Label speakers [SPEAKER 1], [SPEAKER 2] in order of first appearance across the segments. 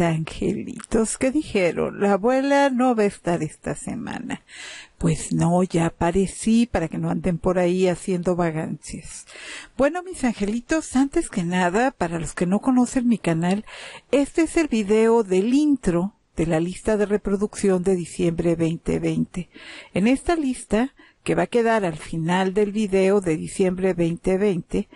[SPEAKER 1] mis angelitos que dijeron, la abuela no va a estar esta semana. Pues no, ya aparecí para que no anden por ahí haciendo vagancias. Bueno, mis angelitos, antes que nada, para los que no conocen mi canal, este es el video del intro de la lista de reproducción de diciembre 2020. En esta lista, que va a quedar al final del video de diciembre 2020,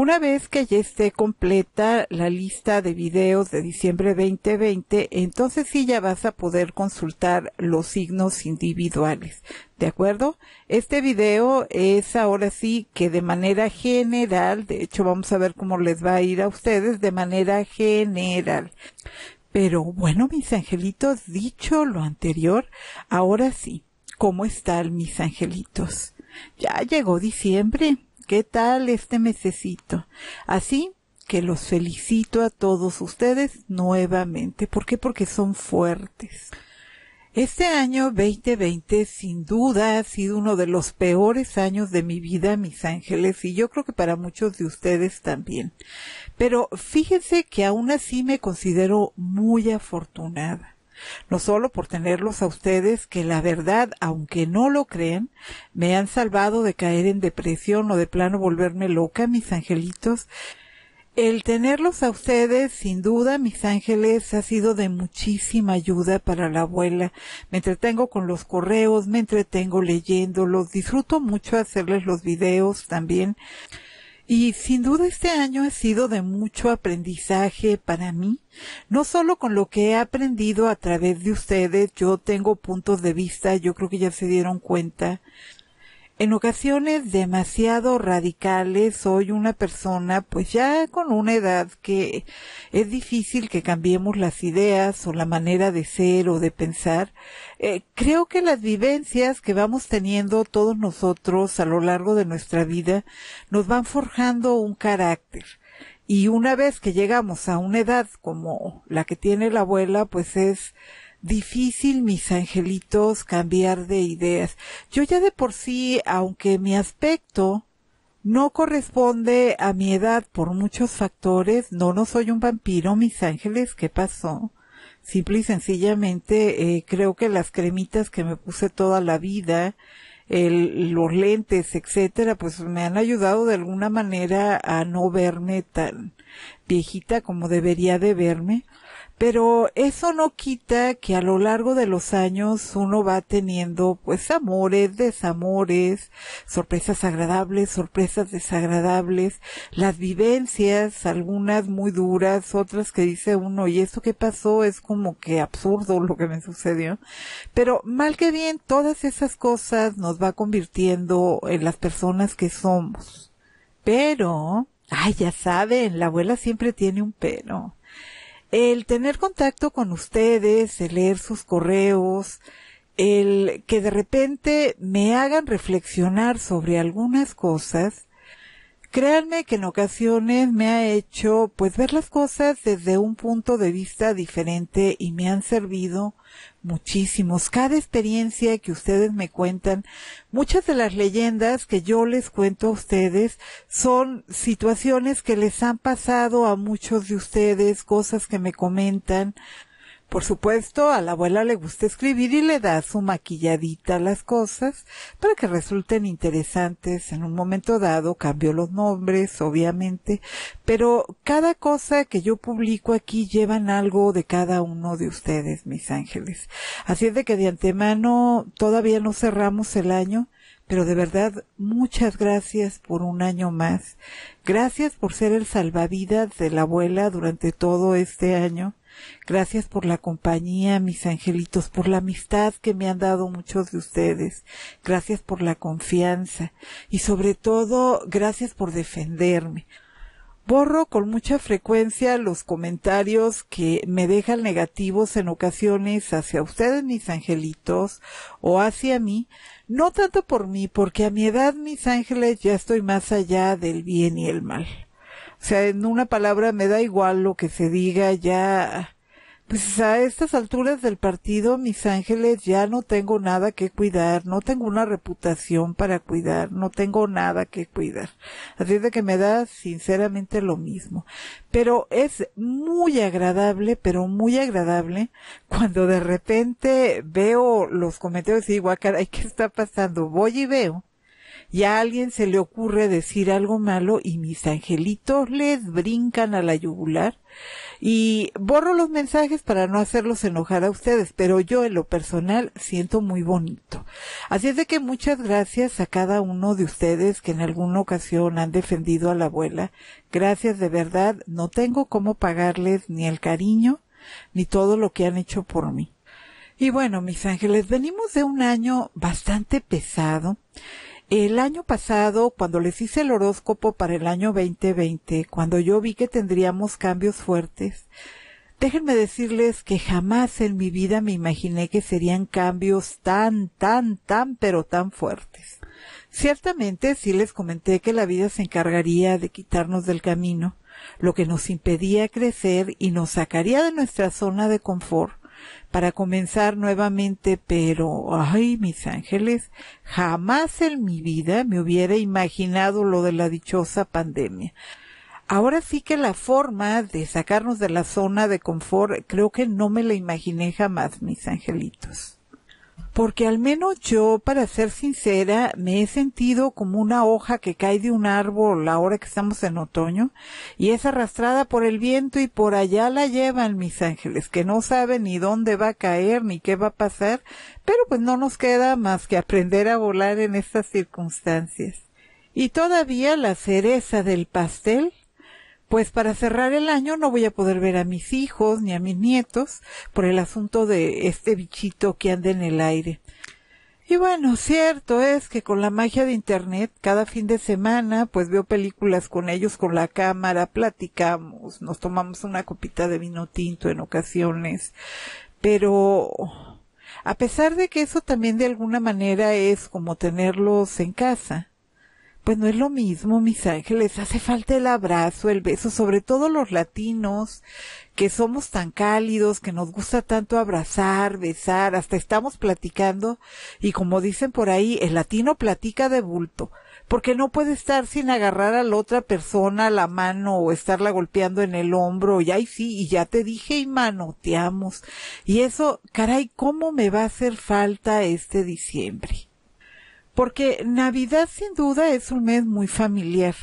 [SPEAKER 1] una vez que ya esté completa la lista de videos de diciembre 2020, entonces sí ya vas a poder consultar los signos individuales. ¿De acuerdo? Este video es ahora sí que de manera general, de hecho vamos a ver cómo les va a ir a ustedes de manera general. Pero bueno, mis angelitos, dicho lo anterior, ahora sí, ¿cómo están mis angelitos? Ya llegó diciembre ¿Qué tal este mesecito? Así que los felicito a todos ustedes nuevamente. ¿Por qué? Porque son fuertes. Este año 2020 sin duda ha sido uno de los peores años de mi vida, mis ángeles, y yo creo que para muchos de ustedes también. Pero fíjense que aún así me considero muy afortunada no solo por tenerlos a ustedes que la verdad, aunque no lo crean, me han salvado de caer en depresión o de plano volverme loca, mis angelitos. El tenerlos a ustedes, sin duda, mis ángeles, ha sido de muchísima ayuda para la abuela. Me entretengo con los correos, me entretengo leyéndolos, disfruto mucho hacerles los videos también. Y sin duda este año ha sido de mucho aprendizaje para mí, no solo con lo que he aprendido a través de ustedes, yo tengo puntos de vista, yo creo que ya se dieron cuenta en ocasiones demasiado radicales. Soy una persona pues ya con una edad que es difícil que cambiemos las ideas o la manera de ser o de pensar. Eh, creo que las vivencias que vamos teniendo todos nosotros a lo largo de nuestra vida nos van forjando un carácter. Y una vez que llegamos a una edad como la que tiene la abuela, pues es difícil, mis angelitos, cambiar de ideas. Yo ya de por sí, aunque mi aspecto no corresponde a mi edad por muchos factores, no, no soy un vampiro, mis ángeles, ¿qué pasó? Simple y sencillamente eh, creo que las cremitas que me puse toda la vida, los lentes, etcétera, pues me han ayudado de alguna manera a no verme tan viejita como debería de verme. Pero eso no quita que a lo largo de los años uno va teniendo pues amores, desamores, sorpresas agradables, sorpresas desagradables, las vivencias, algunas muy duras, otras que dice uno, y esto que pasó es como que absurdo lo que me sucedió. Pero mal que bien, todas esas cosas nos va convirtiendo en las personas que somos. Pero, ay, ya saben, la abuela siempre tiene un pelo el tener contacto con ustedes, el leer sus correos, el que de repente me hagan reflexionar sobre algunas cosas, créanme que en ocasiones me ha hecho pues ver las cosas desde un punto de vista diferente y me han servido muchísimos. Cada experiencia que ustedes me cuentan, muchas de las leyendas que yo les cuento a ustedes son situaciones que les han pasado a muchos de ustedes, cosas que me comentan, por supuesto, a la abuela le gusta escribir y le da su maquilladita a las cosas para que resulten interesantes. En un momento dado cambio los nombres, obviamente, pero cada cosa que yo publico aquí llevan algo de cada uno de ustedes, mis ángeles. Así es de que de antemano todavía no cerramos el año, pero de verdad muchas gracias por un año más. Gracias por ser el salvavidas de la abuela durante todo este año. Gracias por la compañía, mis angelitos, por la amistad que me han dado muchos de ustedes. Gracias por la confianza y sobre todo, gracias por defenderme. Borro con mucha frecuencia los comentarios que me dejan negativos en ocasiones hacia ustedes, mis angelitos, o hacia mí, no tanto por mí, porque a mi edad, mis ángeles, ya estoy más allá del bien y el mal. O sea, en una palabra me da igual lo que se diga, ya, pues a estas alturas del partido, mis ángeles, ya no tengo nada que cuidar, no tengo una reputación para cuidar, no tengo nada que cuidar. Así es de que me da sinceramente lo mismo. Pero es muy agradable, pero muy agradable, cuando de repente veo los comentarios y digo, ah, caray, ¿qué está pasando? Voy y veo y a alguien se le ocurre decir algo malo y mis angelitos les brincan a la yugular y borro los mensajes para no hacerlos enojar a ustedes, pero yo en lo personal siento muy bonito. Así es de que muchas gracias a cada uno de ustedes que en alguna ocasión han defendido a la abuela. Gracias de verdad, no tengo cómo pagarles ni el cariño ni todo lo que han hecho por mí. Y bueno, mis ángeles, venimos de un año bastante pesado el año pasado, cuando les hice el horóscopo para el año 2020, cuando yo vi que tendríamos cambios fuertes, déjenme decirles que jamás en mi vida me imaginé que serían cambios tan, tan, tan, pero tan fuertes. Ciertamente sí les comenté que la vida se encargaría de quitarnos del camino, lo que nos impedía crecer y nos sacaría de nuestra zona de confort para comenzar nuevamente, pero, ay, mis ángeles, jamás en mi vida me hubiera imaginado lo de la dichosa pandemia. Ahora sí que la forma de sacarnos de la zona de confort creo que no me la imaginé jamás, mis angelitos porque al menos yo, para ser sincera, me he sentido como una hoja que cae de un árbol la hora que estamos en otoño y es arrastrada por el viento y por allá la llevan mis ángeles, que no saben ni dónde va a caer ni qué va a pasar, pero pues no nos queda más que aprender a volar en estas circunstancias. Y todavía la cereza del pastel pues para cerrar el año no voy a poder ver a mis hijos ni a mis nietos por el asunto de este bichito que anda en el aire. Y bueno, cierto es que con la magia de Internet, cada fin de semana, pues veo películas con ellos con la cámara, platicamos, nos tomamos una copita de vino tinto en ocasiones, pero a pesar de que eso también de alguna manera es como tenerlos en casa, pues no es lo mismo, mis ángeles, hace falta el abrazo, el beso, sobre todo los latinos, que somos tan cálidos, que nos gusta tanto abrazar, besar, hasta estamos platicando, y como dicen por ahí, el latino platica de bulto, porque no puede estar sin agarrar a la otra persona la mano o estarla golpeando en el hombro, y ahí sí, y ya te dije y amo, Y eso, caray, ¿cómo me va a hacer falta este diciembre? porque Navidad sin duda es un mes muy familiar.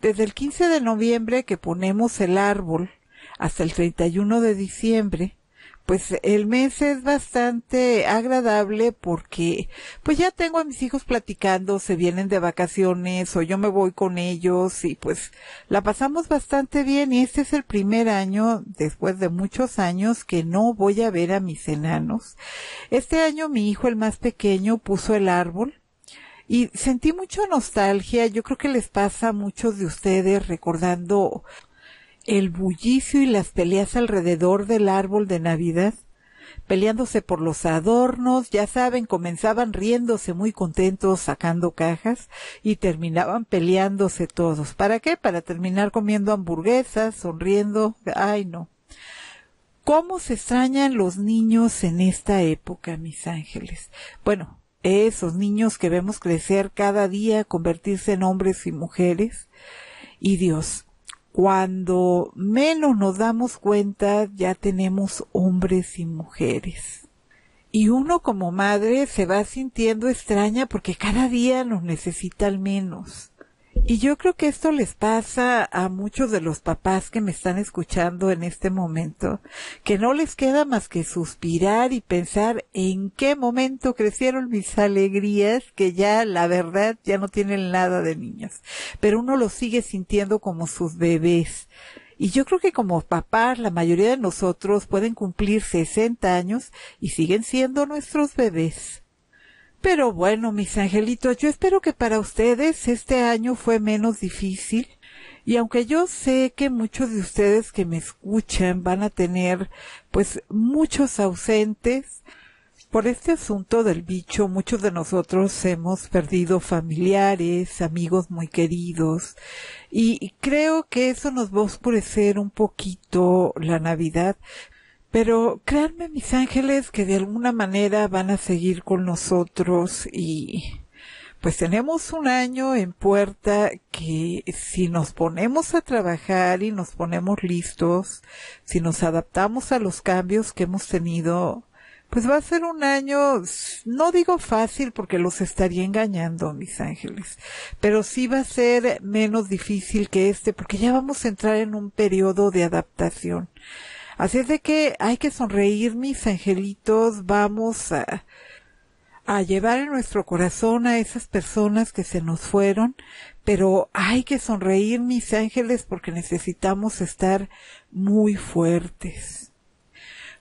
[SPEAKER 1] Desde el 15 de noviembre que ponemos el árbol hasta el 31 de diciembre, pues el mes es bastante agradable porque pues ya tengo a mis hijos platicando, se vienen de vacaciones o yo me voy con ellos y pues la pasamos bastante bien y este es el primer año después de muchos años que no voy a ver a mis enanos. Este año mi hijo el más pequeño puso el árbol y sentí mucha nostalgia, yo creo que les pasa a muchos de ustedes recordando el bullicio y las peleas alrededor del árbol de Navidad, peleándose por los adornos, ya saben, comenzaban riéndose muy contentos sacando cajas y terminaban peleándose todos. ¿Para qué? Para terminar comiendo hamburguesas, sonriendo. Ay, no. ¿Cómo se extrañan los niños en esta época, mis ángeles? Bueno, esos niños que vemos crecer cada día, convertirse en hombres y mujeres. Y Dios, cuando menos nos damos cuenta, ya tenemos hombres y mujeres. Y uno como madre se va sintiendo extraña porque cada día nos necesita al menos. Y yo creo que esto les pasa a muchos de los papás que me están escuchando en este momento, que no les queda más que suspirar y pensar en qué momento crecieron mis alegrías, que ya la verdad ya no tienen nada de niños. Pero uno los sigue sintiendo como sus bebés. Y yo creo que como papás, la mayoría de nosotros pueden cumplir 60 años y siguen siendo nuestros bebés. Pero bueno, mis angelitos, yo espero que para ustedes este año fue menos difícil. Y aunque yo sé que muchos de ustedes que me escuchan van a tener pues muchos ausentes, por este asunto del bicho, muchos de nosotros hemos perdido familiares, amigos muy queridos, y creo que eso nos va a oscurecer un poquito la Navidad, pero créanme, mis ángeles, que de alguna manera van a seguir con nosotros y pues tenemos un año en puerta que si nos ponemos a trabajar y nos ponemos listos, si nos adaptamos a los cambios que hemos tenido, pues va a ser un año, no digo fácil porque los estaría engañando, mis ángeles, pero sí va a ser menos difícil que este porque ya vamos a entrar en un periodo de adaptación. Así es de que hay que sonreír, mis angelitos, vamos a, a llevar en nuestro corazón a esas personas que se nos fueron, pero hay que sonreír, mis ángeles, porque necesitamos estar muy fuertes.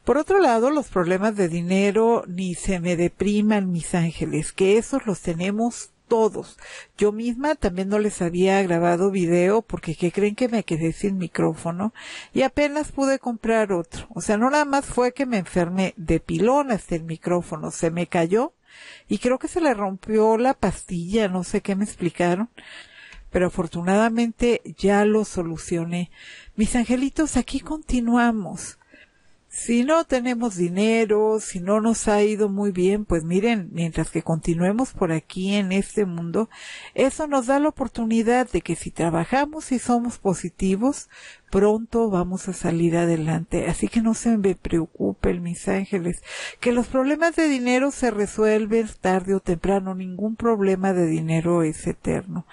[SPEAKER 1] Por otro lado, los problemas de dinero ni se me depriman, mis ángeles, que esos los tenemos todos. Yo misma también no les había grabado video porque ¿qué creen que me quedé sin micrófono? Y apenas pude comprar otro. O sea, no nada más fue que me enfermé de pilón hasta el micrófono, se me cayó y creo que se le rompió la pastilla, no sé qué me explicaron. Pero afortunadamente ya lo solucioné. Mis angelitos, aquí continuamos. Si no tenemos dinero, si no nos ha ido muy bien, pues miren, mientras que continuemos por aquí en este mundo, eso nos da la oportunidad de que si trabajamos y somos positivos, pronto vamos a salir adelante. Así que no se me preocupen, mis ángeles, que los problemas de dinero se resuelven tarde o temprano. Ningún problema de dinero es eterno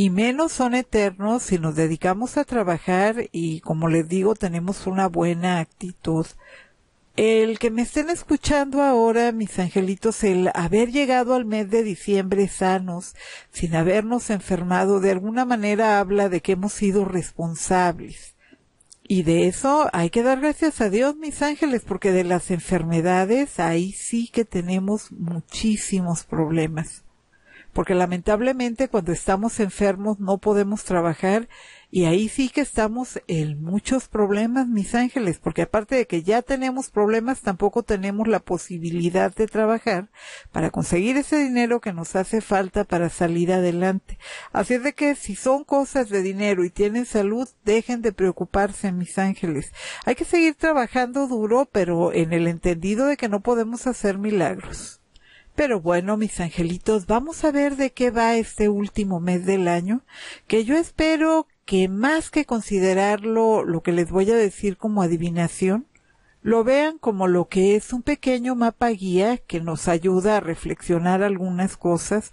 [SPEAKER 1] y menos son eternos si nos dedicamos a trabajar y, como les digo, tenemos una buena actitud. El que me estén escuchando ahora, mis angelitos, el haber llegado al mes de diciembre sanos, sin habernos enfermado, de alguna manera habla de que hemos sido responsables. Y de eso hay que dar gracias a Dios, mis ángeles, porque de las enfermedades ahí sí que tenemos muchísimos problemas porque lamentablemente cuando estamos enfermos no podemos trabajar y ahí sí que estamos en muchos problemas, mis ángeles, porque aparte de que ya tenemos problemas, tampoco tenemos la posibilidad de trabajar para conseguir ese dinero que nos hace falta para salir adelante. Así es de que si son cosas de dinero y tienen salud, dejen de preocuparse, mis ángeles. Hay que seguir trabajando duro, pero en el entendido de que no podemos hacer milagros. Pero bueno, mis angelitos, vamos a ver de qué va este último mes del año, que yo espero que más que considerarlo lo que les voy a decir como adivinación, lo vean como lo que es un pequeño mapa guía que nos ayuda a reflexionar algunas cosas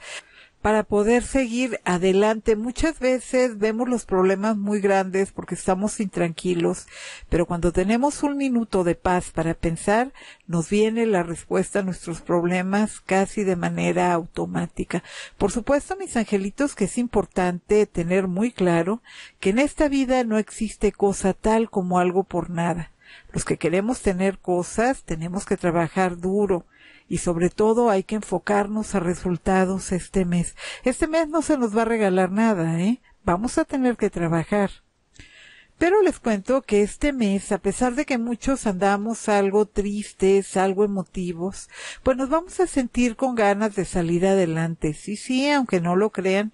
[SPEAKER 1] para poder seguir adelante. Muchas veces vemos los problemas muy grandes porque estamos intranquilos, pero cuando tenemos un minuto de paz para pensar, nos viene la respuesta a nuestros problemas casi de manera automática. Por supuesto, mis angelitos, que es importante tener muy claro que en esta vida no existe cosa tal como algo por nada. Los que queremos tener cosas tenemos que trabajar duro, y sobre todo hay que enfocarnos a resultados este mes. Este mes no se nos va a regalar nada, ¿eh? Vamos a tener que trabajar. Pero les cuento que este mes, a pesar de que muchos andamos algo tristes, algo emotivos, pues nos vamos a sentir con ganas de salir adelante. Sí, sí, aunque no lo crean,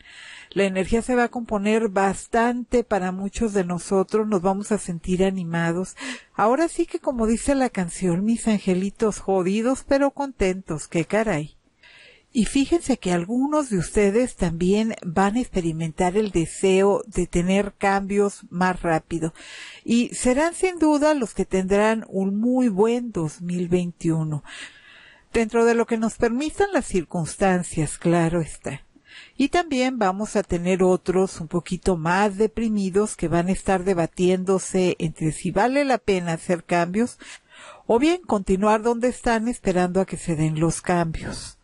[SPEAKER 1] la energía se va a componer bastante para muchos de nosotros, nos vamos a sentir animados. Ahora sí que como dice la canción, mis angelitos jodidos pero contentos, qué caray. Y fíjense que algunos de ustedes también van a experimentar el deseo de tener cambios más rápido y serán sin duda los que tendrán un muy buen 2021. Dentro de lo que nos permitan las circunstancias, claro está. Y también vamos a tener otros un poquito más deprimidos que van a estar debatiéndose entre si vale la pena hacer cambios o bien continuar donde están esperando a que se den los cambios.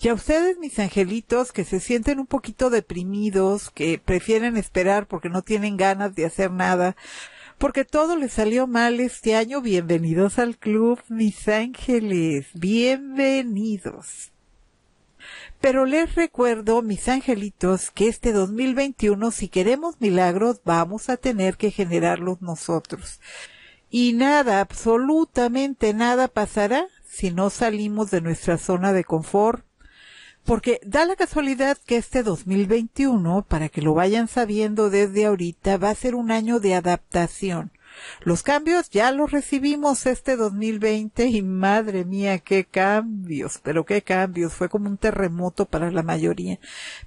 [SPEAKER 1] Y a ustedes, mis angelitos, que se sienten un poquito deprimidos, que prefieren esperar porque no tienen ganas de hacer nada, porque todo les salió mal este año, bienvenidos al club, mis ángeles, bienvenidos. Pero les recuerdo, mis angelitos, que este 2021, si queremos milagros, vamos a tener que generarlos nosotros. Y nada, absolutamente nada pasará si no salimos de nuestra zona de confort. Porque da la casualidad que este 2021, para que lo vayan sabiendo desde ahorita, va a ser un año de adaptación. Los cambios ya los recibimos este 2020 y madre mía, qué cambios, pero qué cambios, fue como un terremoto para la mayoría.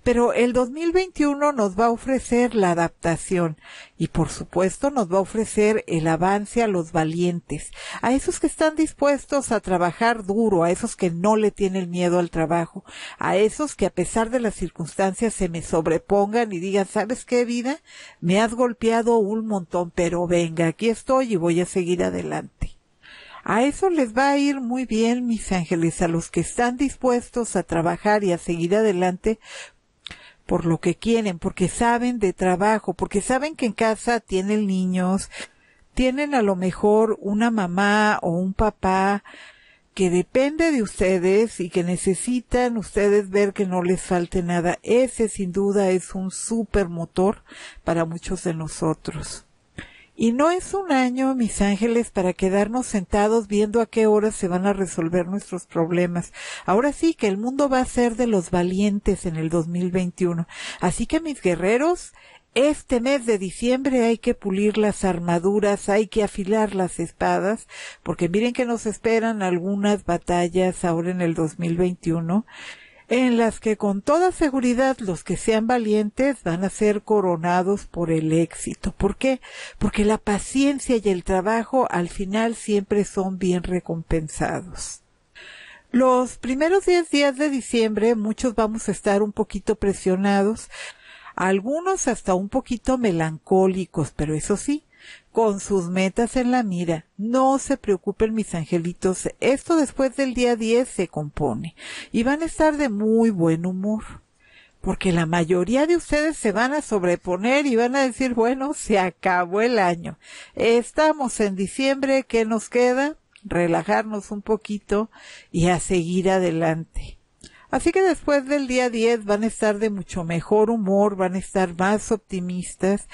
[SPEAKER 1] Pero el 2021 nos va a ofrecer la adaptación y por supuesto nos va a ofrecer el avance a los valientes, a esos que están dispuestos a trabajar duro, a esos que no le tienen miedo al trabajo, a esos que a pesar de las circunstancias se me sobrepongan y digan, ¿sabes qué vida? Me has golpeado un montón, pero venga, aquí estoy y voy a seguir adelante. A eso les va a ir muy bien, mis ángeles, a los que están dispuestos a trabajar y a seguir adelante por lo que quieren, porque saben de trabajo, porque saben que en casa tienen niños, tienen a lo mejor una mamá o un papá que depende de ustedes y que necesitan ustedes ver que no les falte nada. Ese sin duda es un super motor para muchos de nosotros. Y no es un año, mis ángeles, para quedarnos sentados viendo a qué hora se van a resolver nuestros problemas. Ahora sí que el mundo va a ser de los valientes en el 2021. Así que mis guerreros, este mes de diciembre hay que pulir las armaduras, hay que afilar las espadas, porque miren que nos esperan algunas batallas ahora en el 2021 en las que con toda seguridad los que sean valientes van a ser coronados por el éxito. ¿Por qué? Porque la paciencia y el trabajo al final siempre son bien recompensados. Los primeros 10 días de diciembre muchos vamos a estar un poquito presionados, algunos hasta un poquito melancólicos, pero eso sí, con sus metas en la mira. No se preocupen mis angelitos, esto después del día 10 se compone y van a estar de muy buen humor. Porque la mayoría de ustedes se van a sobreponer y van a decir, bueno, se acabó el año. Estamos en diciembre, ¿qué nos queda? Relajarnos un poquito y a seguir adelante. Así que después del día 10 van a estar de mucho mejor humor, van a estar más optimistas,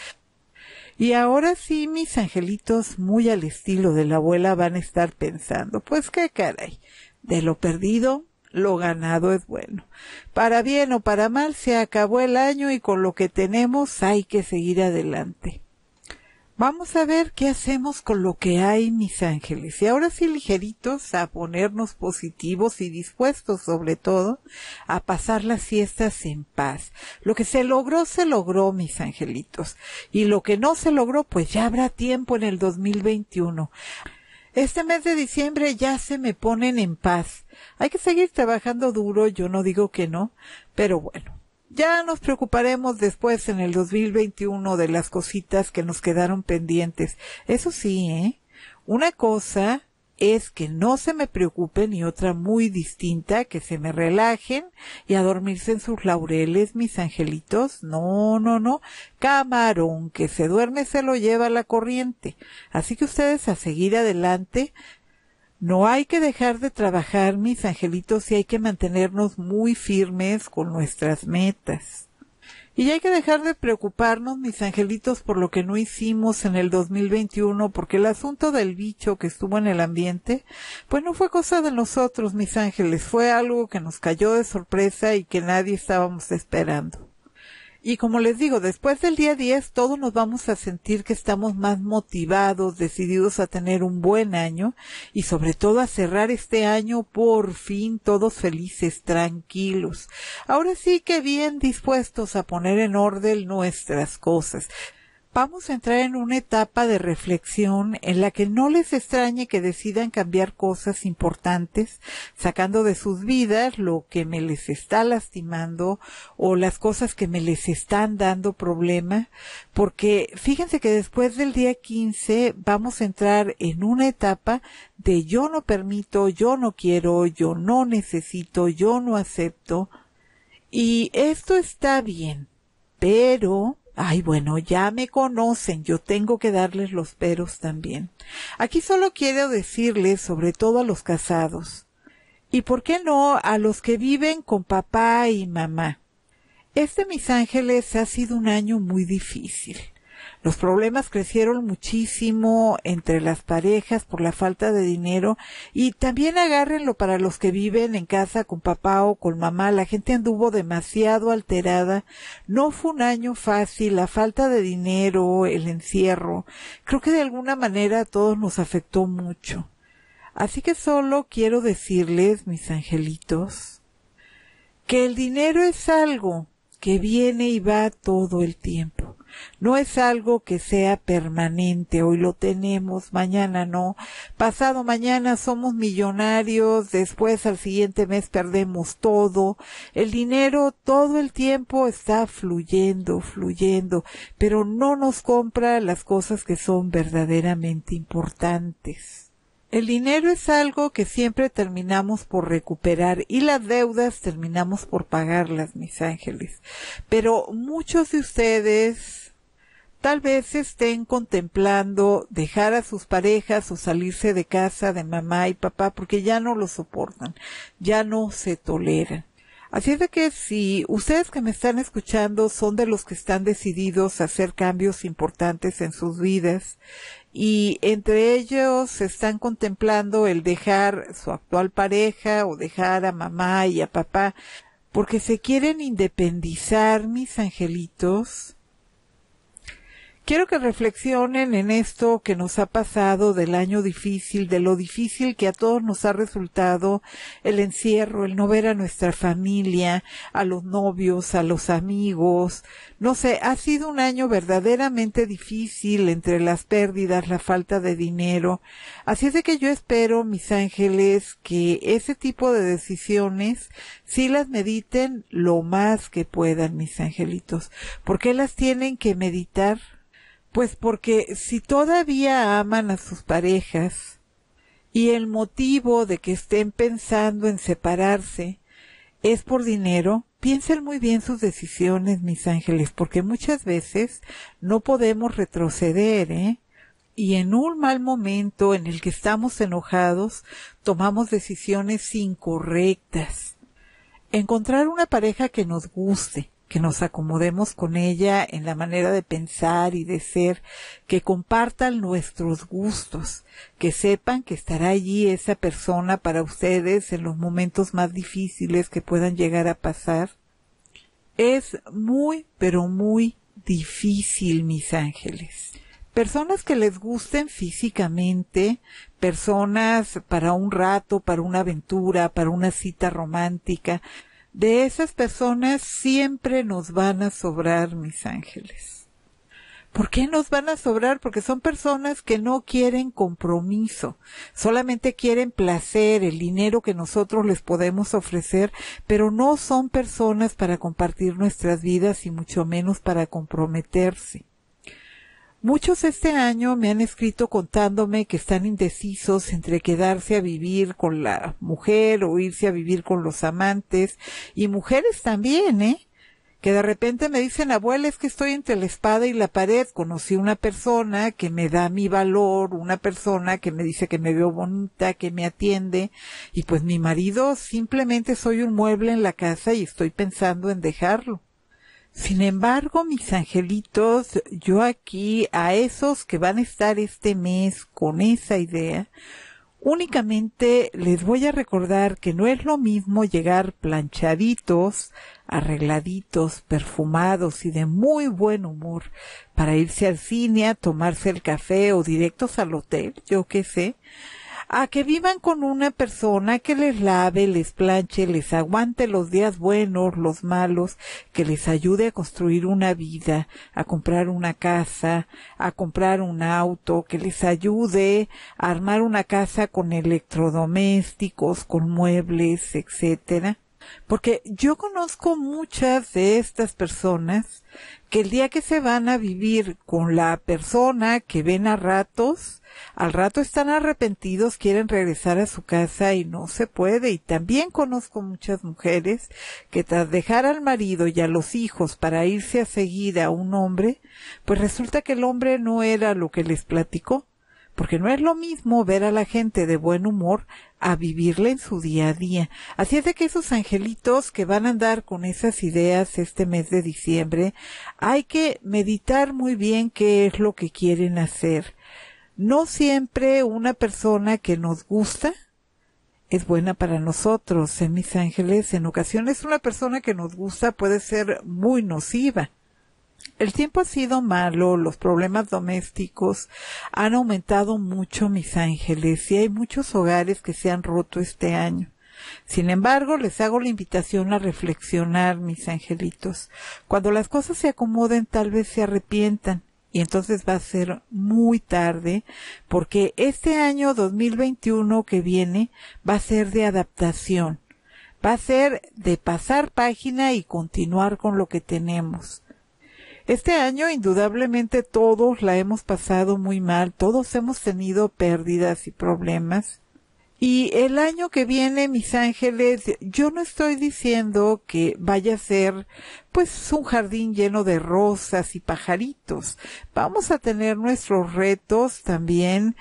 [SPEAKER 1] y ahora sí, mis angelitos, muy al estilo de la abuela, van a estar pensando, pues qué caray, de lo perdido, lo ganado es bueno. Para bien o para mal, se acabó el año y con lo que tenemos hay que seguir adelante. Vamos a ver qué hacemos con lo que hay, mis ángeles. Y ahora sí, ligeritos, a ponernos positivos y dispuestos, sobre todo, a pasar las fiestas en paz. Lo que se logró, se logró, mis angelitos. Y lo que no se logró, pues ya habrá tiempo en el 2021. Este mes de diciembre ya se me ponen en paz. Hay que seguir trabajando duro, yo no digo que no, pero bueno, ya nos preocuparemos después en el 2021 de las cositas que nos quedaron pendientes. Eso sí, ¿eh? Una cosa es que no se me preocupen y otra muy distinta, que se me relajen y a dormirse en sus laureles, mis angelitos. No, no, no. Camarón, que se duerme se lo lleva la corriente. Así que ustedes a seguir adelante, no hay que dejar de trabajar, mis angelitos, y hay que mantenernos muy firmes con nuestras metas. Y hay que dejar de preocuparnos, mis angelitos, por lo que no hicimos en el 2021, porque el asunto del bicho que estuvo en el ambiente, pues no fue cosa de nosotros, mis ángeles, fue algo que nos cayó de sorpresa y que nadie estábamos esperando. Y como les digo, después del día 10 todos nos vamos a sentir que estamos más motivados, decididos a tener un buen año y sobre todo a cerrar este año por fin todos felices, tranquilos. Ahora sí que bien dispuestos a poner en orden nuestras cosas vamos a entrar en una etapa de reflexión en la que no les extrañe que decidan cambiar cosas importantes, sacando de sus vidas lo que me les está lastimando o las cosas que me les están dando problema, porque fíjense que después del día 15 vamos a entrar en una etapa de yo no permito, yo no quiero, yo no necesito, yo no acepto, y esto está bien, pero Ay, bueno, ya me conocen, yo tengo que darles los peros también. Aquí solo quiero decirles, sobre todo a los casados, y por qué no a los que viven con papá y mamá. Este, mis ángeles, ha sido un año muy difícil. Los problemas crecieron muchísimo entre las parejas por la falta de dinero y también agárrenlo para los que viven en casa con papá o con mamá. La gente anduvo demasiado alterada. No fue un año fácil, la falta de dinero, el encierro. Creo que de alguna manera a todos nos afectó mucho. Así que solo quiero decirles, mis angelitos, que el dinero es algo que viene y va todo el tiempo. No es algo que sea permanente, hoy lo tenemos, mañana no, pasado mañana somos millonarios, después al siguiente mes perdemos todo, el dinero todo el tiempo está fluyendo, fluyendo, pero no nos compra las cosas que son verdaderamente importantes. El dinero es algo que siempre terminamos por recuperar y las deudas terminamos por pagarlas, mis ángeles. Pero muchos de ustedes tal vez estén contemplando dejar a sus parejas o salirse de casa de mamá y papá porque ya no lo soportan, ya no se toleran. Así es de que si ustedes que me están escuchando son de los que están decididos a hacer cambios importantes en sus vidas y entre ellos están contemplando el dejar su actual pareja o dejar a mamá y a papá porque se quieren independizar, mis angelitos, Quiero que reflexionen en esto que nos ha pasado del año difícil, de lo difícil que a todos nos ha resultado el encierro, el no ver a nuestra familia, a los novios, a los amigos. No sé, ha sido un año verdaderamente difícil entre las pérdidas, la falta de dinero. Así es de que yo espero, mis ángeles, que ese tipo de decisiones sí las mediten lo más que puedan, mis angelitos. porque las tienen que meditar? Pues porque si todavía aman a sus parejas y el motivo de que estén pensando en separarse es por dinero, piensen muy bien sus decisiones, mis ángeles, porque muchas veces no podemos retroceder, ¿eh? Y en un mal momento en el que estamos enojados, tomamos decisiones incorrectas. Encontrar una pareja que nos guste, que nos acomodemos con ella en la manera de pensar y de ser, que compartan nuestros gustos, que sepan que estará allí esa persona para ustedes en los momentos más difíciles que puedan llegar a pasar. Es muy, pero muy difícil, mis ángeles. Personas que les gusten físicamente, personas para un rato, para una aventura, para una cita romántica, de esas personas siempre nos van a sobrar, mis ángeles. ¿Por qué nos van a sobrar? Porque son personas que no quieren compromiso, solamente quieren placer, el dinero que nosotros les podemos ofrecer, pero no son personas para compartir nuestras vidas y mucho menos para comprometerse. Muchos este año me han escrito contándome que están indecisos entre quedarse a vivir con la mujer o irse a vivir con los amantes y mujeres también, ¿eh? que de repente me dicen, abuela, es que estoy entre la espada y la pared, conocí una persona que me da mi valor, una persona que me dice que me veo bonita, que me atiende, y pues mi marido simplemente soy un mueble en la casa y estoy pensando en dejarlo. Sin embargo, mis angelitos, yo aquí a esos que van a estar este mes con esa idea, únicamente les voy a recordar que no es lo mismo llegar planchaditos, arregladitos, perfumados y de muy buen humor para irse al cine, a tomarse el café o directos al hotel, yo qué sé, a que vivan con una persona que les lave, les planche, les aguante los días buenos, los malos, que les ayude a construir una vida, a comprar una casa, a comprar un auto, que les ayude a armar una casa con electrodomésticos, con muebles, etcétera porque yo conozco muchas de estas personas que el día que se van a vivir con la persona que ven a ratos, al rato están arrepentidos, quieren regresar a su casa y no se puede. Y también conozco muchas mujeres que tras dejar al marido y a los hijos para irse a seguir a un hombre, pues resulta que el hombre no era lo que les platicó porque no es lo mismo ver a la gente de buen humor a vivirla en su día a día. Así es de que esos angelitos que van a andar con esas ideas este mes de diciembre, hay que meditar muy bien qué es lo que quieren hacer. No siempre una persona que nos gusta es buena para nosotros, en ¿eh, mis ángeles. En ocasiones una persona que nos gusta puede ser muy nociva el tiempo ha sido malo, los problemas domésticos han aumentado mucho, mis ángeles, y hay muchos hogares que se han roto este año. Sin embargo, les hago la invitación a reflexionar, mis angelitos. Cuando las cosas se acomoden, tal vez se arrepientan. Y entonces va a ser muy tarde, porque este año 2021 que viene va a ser de adaptación. Va a ser de pasar página y continuar con lo que tenemos. Este año indudablemente todos la hemos pasado muy mal, todos hemos tenido pérdidas y problemas. Y el año que viene, mis ángeles, yo no estoy diciendo que vaya a ser pues un jardín lleno de rosas y pajaritos. Vamos a tener nuestros retos también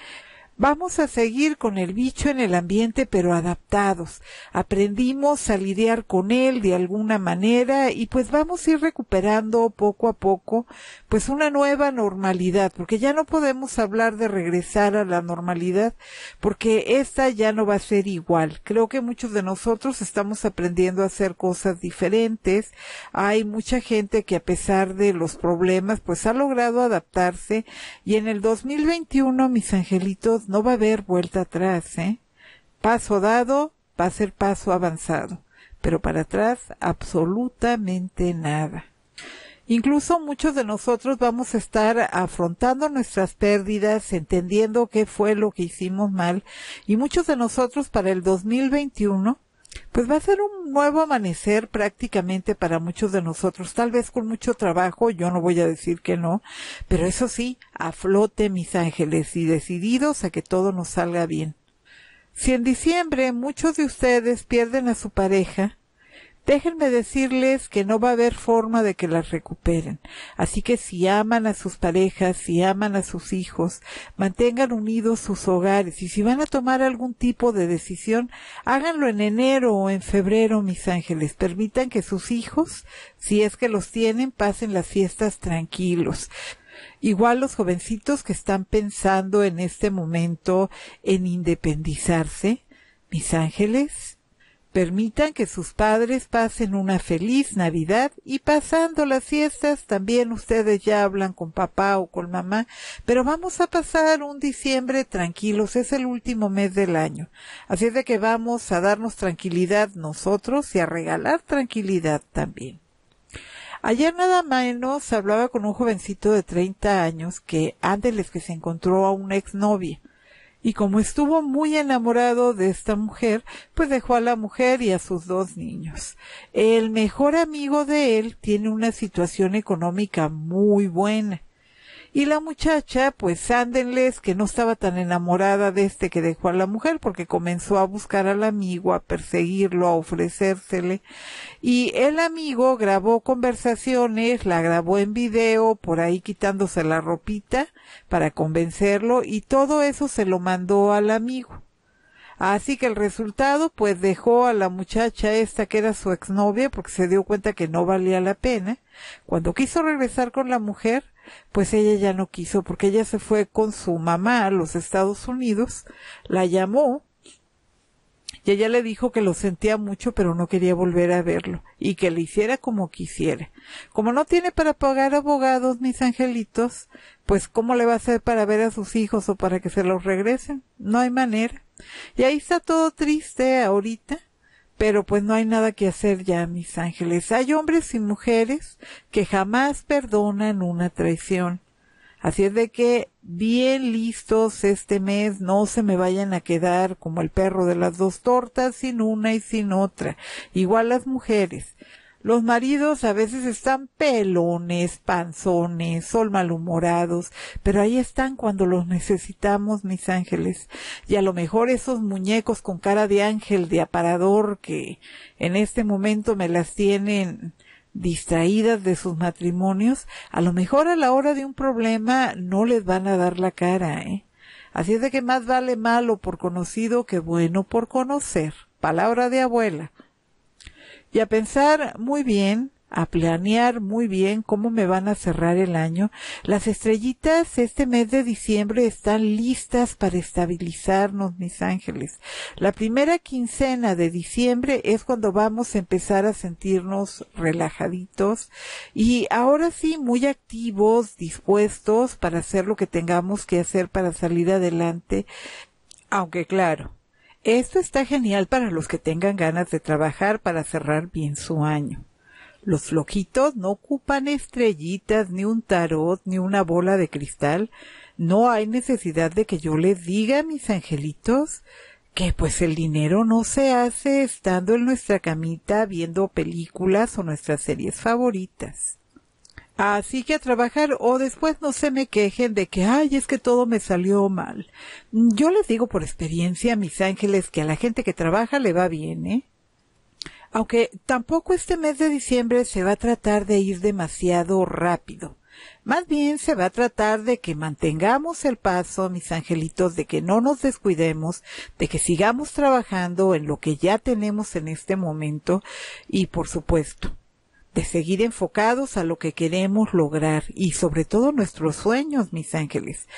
[SPEAKER 1] Vamos a seguir con el bicho en el ambiente, pero adaptados. Aprendimos a lidiar con él de alguna manera y pues vamos a ir recuperando poco a poco pues una nueva normalidad, porque ya no podemos hablar de regresar a la normalidad, porque esta ya no va a ser igual. Creo que muchos de nosotros estamos aprendiendo a hacer cosas diferentes. Hay mucha gente que a pesar de los problemas pues ha logrado adaptarse y en el 2021 mis angelitos no va a haber vuelta atrás, ¿eh? Paso dado va a ser paso avanzado, pero para atrás absolutamente nada. Incluso muchos de nosotros vamos a estar afrontando nuestras pérdidas, entendiendo qué fue lo que hicimos mal, y muchos de nosotros para el 2021 pues va a ser un nuevo amanecer prácticamente para muchos de nosotros, tal vez con mucho trabajo, yo no voy a decir que no, pero eso sí, a flote mis ángeles y decididos a que todo nos salga bien. Si en diciembre muchos de ustedes pierden a su pareja, Déjenme decirles que no va a haber forma de que las recuperen. Así que si aman a sus parejas, si aman a sus hijos, mantengan unidos sus hogares y si van a tomar algún tipo de decisión, háganlo en enero o en febrero, mis ángeles. Permitan que sus hijos, si es que los tienen, pasen las fiestas tranquilos. Igual los jovencitos que están pensando en este momento en independizarse, mis ángeles, Permitan que sus padres pasen una feliz Navidad y pasando las fiestas también ustedes ya hablan con papá o con mamá, pero vamos a pasar un diciembre tranquilos, es el último mes del año. Así es de que vamos a darnos tranquilidad nosotros y a regalar tranquilidad también. Ayer nada menos hablaba con un jovencito de 30 años que antes que se encontró a una exnovia y como estuvo muy enamorado de esta mujer, pues dejó a la mujer y a sus dos niños. El mejor amigo de él tiene una situación económica muy buena y la muchacha, pues ándenles, que no estaba tan enamorada de este que dejó a la mujer, porque comenzó a buscar al amigo, a perseguirlo, a ofrecérsele. Y el amigo grabó conversaciones, la grabó en video, por ahí quitándose la ropita para convencerlo, y todo eso se lo mandó al amigo. Así que el resultado, pues dejó a la muchacha esta que era su exnovia porque se dio cuenta que no valía la pena. Cuando quiso regresar con la mujer, pues ella ya no quiso, porque ella se fue con su mamá a los Estados Unidos, la llamó y ella le dijo que lo sentía mucho, pero no quería volver a verlo y que le hiciera como quisiera. Como no tiene para pagar abogados, mis angelitos, pues ¿cómo le va a hacer para ver a sus hijos o para que se los regresen? No hay manera. Y ahí está todo triste ahorita, pero pues no hay nada que hacer ya, mis ángeles. Hay hombres y mujeres que jamás perdonan una traición. Así es de que bien listos este mes, no se me vayan a quedar como el perro de las dos tortas, sin una y sin otra. Igual las mujeres. Los maridos a veces están pelones, panzones, son malhumorados, pero ahí están cuando los necesitamos, mis ángeles. Y a lo mejor esos muñecos con cara de ángel, de aparador, que en este momento me las tienen distraídas de sus matrimonios, a lo mejor a la hora de un problema no les van a dar la cara, ¿eh? Así es de que más vale malo por conocido que bueno por conocer. Palabra de abuela y a pensar muy bien a planear muy bien cómo me van a cerrar el año. Las estrellitas este mes de diciembre están listas para estabilizarnos, mis ángeles. La primera quincena de diciembre es cuando vamos a empezar a sentirnos relajaditos y ahora sí muy activos, dispuestos para hacer lo que tengamos que hacer para salir adelante. Aunque claro, esto está genial para los que tengan ganas de trabajar para cerrar bien su año. Los flojitos no ocupan estrellitas, ni un tarot, ni una bola de cristal. No hay necesidad de que yo les diga mis angelitos que pues el dinero no se hace estando en nuestra camita viendo películas o nuestras series favoritas. Así que a trabajar o después no se me quejen de que, ay, es que todo me salió mal. Yo les digo por experiencia, mis ángeles, que a la gente que trabaja le va bien, ¿eh? Aunque tampoco este mes de diciembre se va a tratar de ir demasiado rápido. Más bien se va a tratar de que mantengamos el paso, mis angelitos, de que no nos descuidemos, de que sigamos trabajando en lo que ya tenemos en este momento y, por supuesto, de seguir enfocados a lo que queremos lograr y sobre todo nuestros sueños, mis ángeles.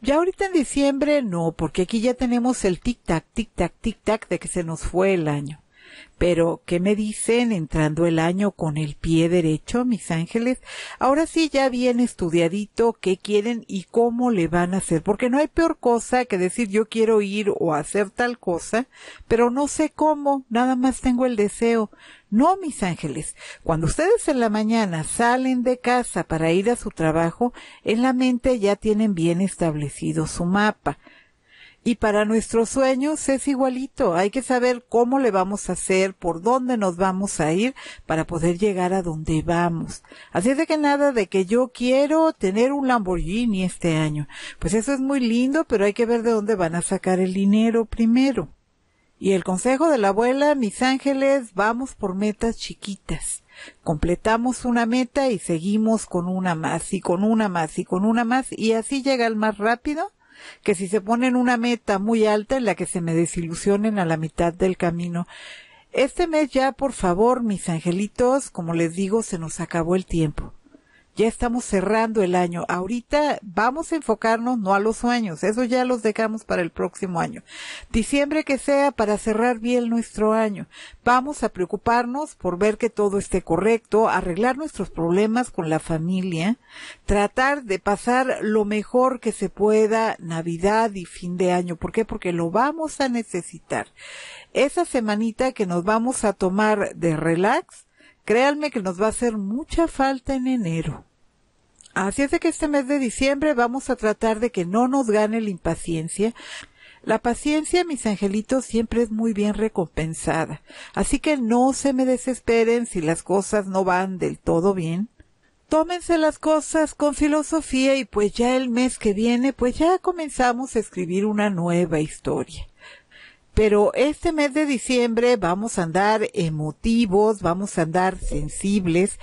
[SPEAKER 1] Ya ahorita en diciembre no, porque aquí ya tenemos el tic-tac, tic-tac, tic-tac de que se nos fue el año. Pero, ¿qué me dicen entrando el año con el pie derecho, mis ángeles? Ahora sí, ya bien estudiadito, qué quieren y cómo le van a hacer, porque no hay peor cosa que decir yo quiero ir o hacer tal cosa, pero no sé cómo, nada más tengo el deseo. No, mis ángeles, cuando ustedes en la mañana salen de casa para ir a su trabajo, en la mente ya tienen bien establecido su mapa. Y para nuestros sueños es igualito. Hay que saber cómo le vamos a hacer, por dónde nos vamos a ir para poder llegar a donde vamos. Así es de que nada de que yo quiero tener un Lamborghini este año. Pues eso es muy lindo, pero hay que ver de dónde van a sacar el dinero primero. Y el consejo de la abuela, mis ángeles, vamos por metas chiquitas. Completamos una meta y seguimos con una más y con una más y con una más y así llega el más rápido que si se ponen una meta muy alta en la que se me desilusionen a la mitad del camino. Este mes ya, por favor, mis angelitos, como les digo, se nos acabó el tiempo ya estamos cerrando el año. Ahorita vamos a enfocarnos no a los sueños, eso ya los dejamos para el próximo año. Diciembre que sea para cerrar bien nuestro año. Vamos a preocuparnos por ver que todo esté correcto, arreglar nuestros problemas con la familia, tratar de pasar lo mejor que se pueda Navidad y fin de año. ¿Por qué? Porque lo vamos a necesitar. Esa semanita que nos vamos a tomar de relax, Créanme que nos va a hacer mucha falta en enero. Así es de que este mes de diciembre vamos a tratar de que no nos gane la impaciencia. La paciencia, mis angelitos, siempre es muy bien recompensada. Así que no se me desesperen si las cosas no van del todo bien. Tómense las cosas con filosofía y pues ya el mes que viene, pues ya comenzamos a escribir una nueva historia. Pero este mes de diciembre vamos a andar emotivos, vamos a andar sensibles.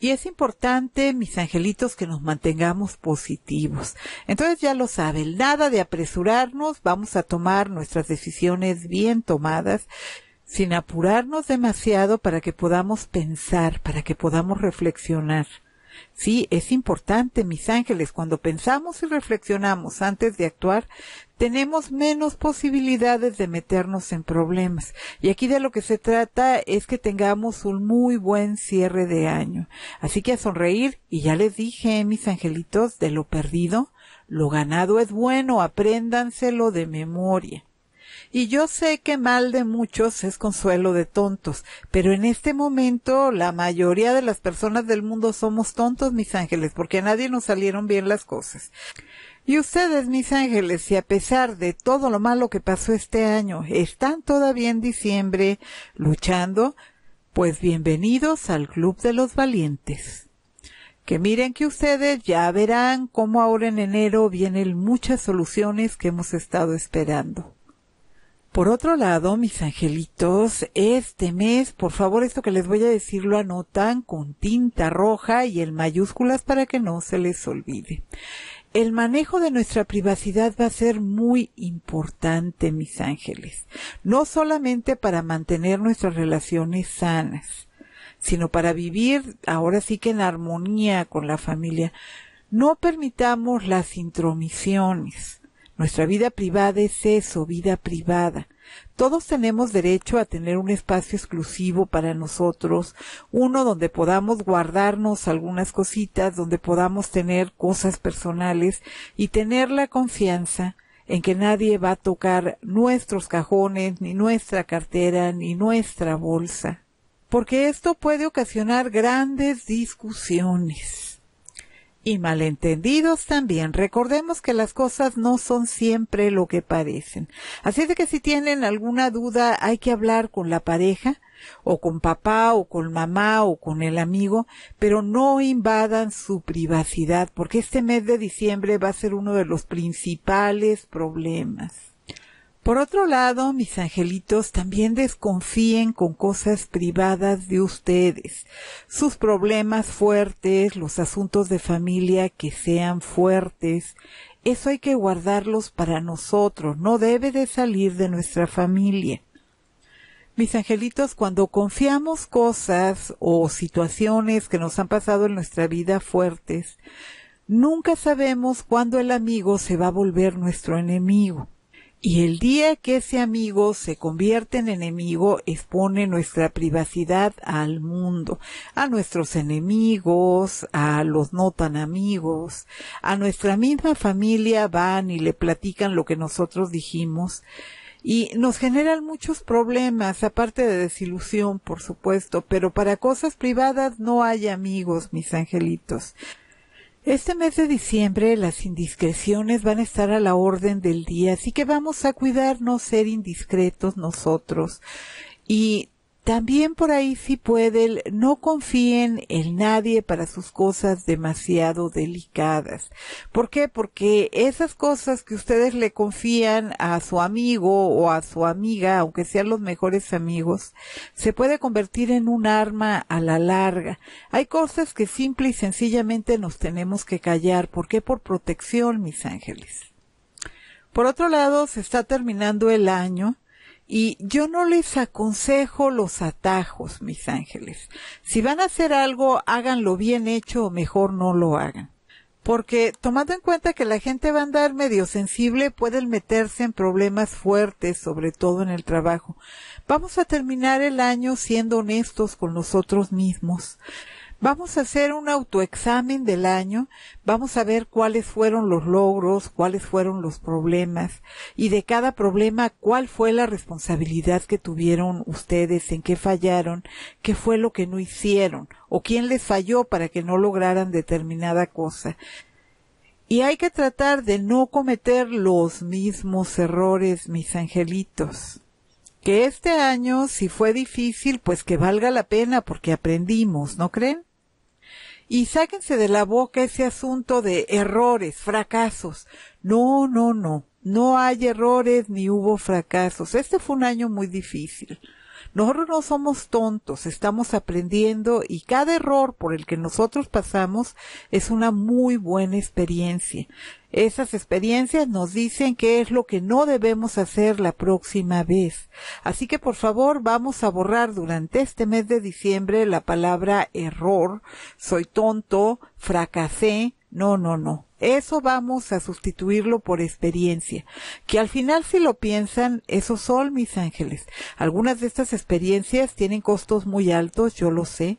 [SPEAKER 1] Y es importante, mis angelitos, que nos mantengamos positivos. Entonces ya lo saben, nada de apresurarnos, vamos a tomar nuestras decisiones bien tomadas sin apurarnos demasiado para que podamos pensar, para que podamos reflexionar. Sí, es importante, mis ángeles, cuando pensamos y reflexionamos antes de actuar, tenemos menos posibilidades de meternos en problemas. Y aquí de lo que se trata es que tengamos un muy buen cierre de año. Así que a sonreír, y ya les dije, mis angelitos, de lo perdido, lo ganado es bueno, apréndanselo de memoria. Y yo sé que mal de muchos es consuelo de tontos, pero en este momento la mayoría de las personas del mundo somos tontos, mis ángeles, porque a nadie nos salieron bien las cosas. Y ustedes, mis ángeles, si a pesar de todo lo malo que pasó este año, están todavía en diciembre luchando, pues bienvenidos al Club de los Valientes que miren que ustedes ya verán cómo ahora en enero vienen muchas soluciones que hemos estado esperando. Por otro lado, mis angelitos, este mes, por favor, esto que les voy a decir lo anotan con tinta roja y en mayúsculas para que no se les olvide. El manejo de nuestra privacidad va a ser muy importante, mis ángeles, no solamente para mantener nuestras relaciones sanas, sino para vivir ahora sí que en armonía con la familia. No permitamos las intromisiones nuestra vida privada es eso, vida privada. Todos tenemos derecho a tener un espacio exclusivo para nosotros, uno donde podamos guardarnos algunas cositas, donde podamos tener cosas personales y tener la confianza en que nadie va a tocar nuestros cajones, ni nuestra cartera, ni nuestra bolsa, porque esto puede ocasionar grandes discusiones y malentendidos también. Recordemos que las cosas no son siempre lo que parecen. Así de que si tienen alguna duda hay que hablar con la pareja o con papá o con mamá o con el amigo, pero no invadan su privacidad porque este mes de diciembre va a ser uno de los principales problemas. Por otro lado, mis angelitos, también desconfíen con cosas privadas de ustedes, sus problemas fuertes, los asuntos de familia que sean fuertes, eso hay que guardarlos para nosotros, no debe de salir de nuestra familia. Mis angelitos, cuando confiamos cosas o situaciones que nos han pasado en nuestra vida fuertes, nunca sabemos cuándo el amigo se va a volver nuestro enemigo. Y el día que ese amigo se convierte en enemigo, expone nuestra privacidad al mundo, a nuestros enemigos, a los no tan amigos, a nuestra misma familia van y le platican lo que nosotros dijimos y nos generan muchos problemas, aparte de desilusión, por supuesto, pero para cosas privadas no hay amigos, mis angelitos. Este mes de diciembre las indiscreciones van a estar a la orden del día, así que vamos a cuidarnos, ser indiscretos nosotros y también por ahí si pueden, no confíen en nadie para sus cosas demasiado delicadas. ¿Por qué? Porque esas cosas que ustedes le confían a su amigo o a su amiga, aunque sean los mejores amigos, se puede convertir en un arma a la larga. Hay cosas que simple y sencillamente nos tenemos que callar. ¿Por qué? Por protección, mis ángeles. Por otro lado, se está terminando el año y yo no les aconsejo los atajos, mis ángeles. Si van a hacer algo, háganlo bien hecho o mejor no lo hagan. Porque tomando en cuenta que la gente va a andar medio sensible, pueden meterse en problemas fuertes, sobre todo en el trabajo. Vamos a terminar el año siendo honestos con nosotros mismos. Vamos a hacer un autoexamen del año, vamos a ver cuáles fueron los logros, cuáles fueron los problemas y de cada problema cuál fue la responsabilidad que tuvieron ustedes, en qué fallaron, qué fue lo que no hicieron o quién les falló para que no lograran determinada cosa. Y hay que tratar de no cometer los mismos errores, mis angelitos que este año, si fue difícil, pues que valga la pena porque aprendimos, ¿no creen? y sáquense de la boca ese asunto de errores, fracasos. No, no, no. No hay errores ni hubo fracasos. Este fue un año muy difícil. Nosotros no somos tontos, estamos aprendiendo y cada error por el que nosotros pasamos es una muy buena experiencia. Esas experiencias nos dicen qué es lo que no debemos hacer la próxima vez. Así que por favor vamos a borrar durante este mes de diciembre la palabra error, soy tonto, fracasé, no, no, no. Eso vamos a sustituirlo por experiencia, que al final si lo piensan, eso son mis ángeles. Algunas de estas experiencias tienen costos muy altos, yo lo sé,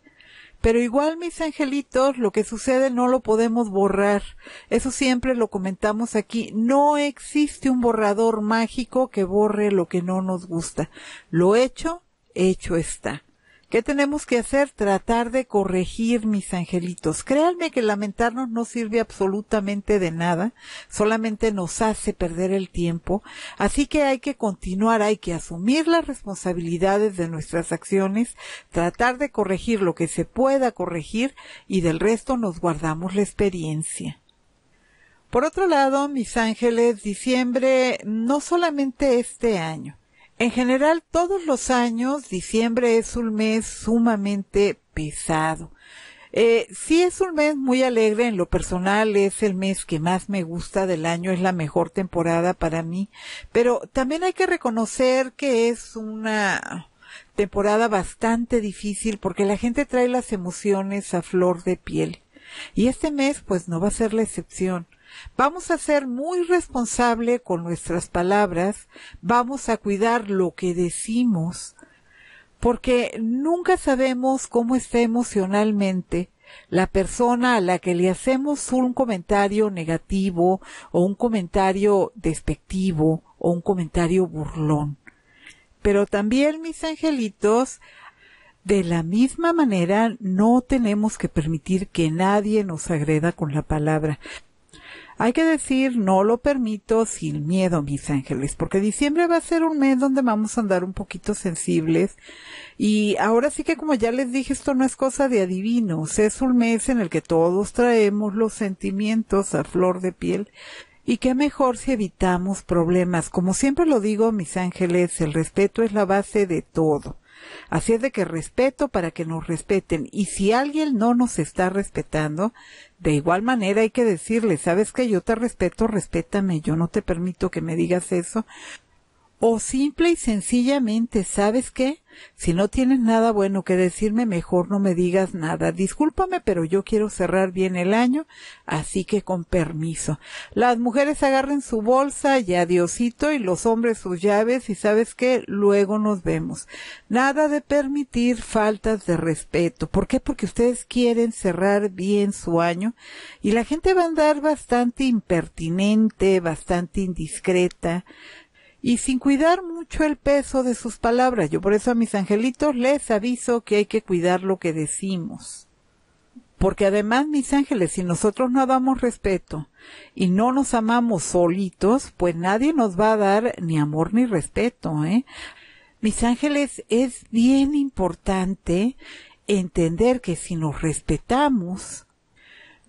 [SPEAKER 1] pero igual, mis angelitos, lo que sucede no lo podemos borrar. Eso siempre lo comentamos aquí. No existe un borrador mágico que borre lo que no nos gusta. Lo hecho, hecho está. ¿Qué tenemos que hacer? Tratar de corregir, mis angelitos. Créanme que lamentarnos no sirve absolutamente de nada, solamente nos hace perder el tiempo, así que hay que continuar, hay que asumir las responsabilidades de nuestras acciones, tratar de corregir lo que se pueda corregir y del resto nos guardamos la experiencia. Por otro lado, mis ángeles, diciembre, no solamente este año, en general, todos los años, diciembre es un mes sumamente pesado. Eh, sí es un mes muy alegre, en lo personal es el mes que más me gusta del año, es la mejor temporada para mí, pero también hay que reconocer que es una temporada bastante difícil porque la gente trae las emociones a flor de piel. Y este mes pues no va a ser la excepción. Vamos a ser muy responsable con nuestras palabras, vamos a cuidar lo que decimos, porque nunca sabemos cómo está emocionalmente la persona a la que le hacemos un comentario negativo o un comentario despectivo o un comentario burlón. Pero también, mis angelitos, de la misma manera no tenemos que permitir que nadie nos agreda con la palabra. Hay que decir, no lo permito sin miedo, mis ángeles, porque diciembre va a ser un mes donde vamos a andar un poquito sensibles. Y ahora sí que como ya les dije, esto no es cosa de adivinos, es un mes en el que todos traemos los sentimientos a flor de piel. Y qué mejor si evitamos problemas. Como siempre lo digo, mis ángeles, el respeto es la base de todo. Así es de que respeto para que nos respeten. Y si alguien no nos está respetando, de igual manera hay que decirle, sabes que yo te respeto, respétame, yo no te permito que me digas eso, o simple y sencillamente, ¿sabes qué? Si no tienes nada bueno que decirme, mejor no me digas nada. Discúlpame, pero yo quiero cerrar bien el año, así que con permiso. Las mujeres agarren su bolsa y adiosito y los hombres sus llaves y sabes qué, luego nos vemos. Nada de permitir faltas de respeto. ¿Por qué? Porque ustedes quieren cerrar bien su año y la gente va a andar bastante impertinente, bastante indiscreta y sin cuidar mucho el peso de sus palabras. Yo por eso a mis angelitos les aviso que hay que cuidar lo que decimos. Porque además, mis ángeles, si nosotros no damos respeto y no nos amamos solitos, pues nadie nos va a dar ni amor ni respeto, ¿eh? Mis ángeles, es bien importante entender que si nos respetamos,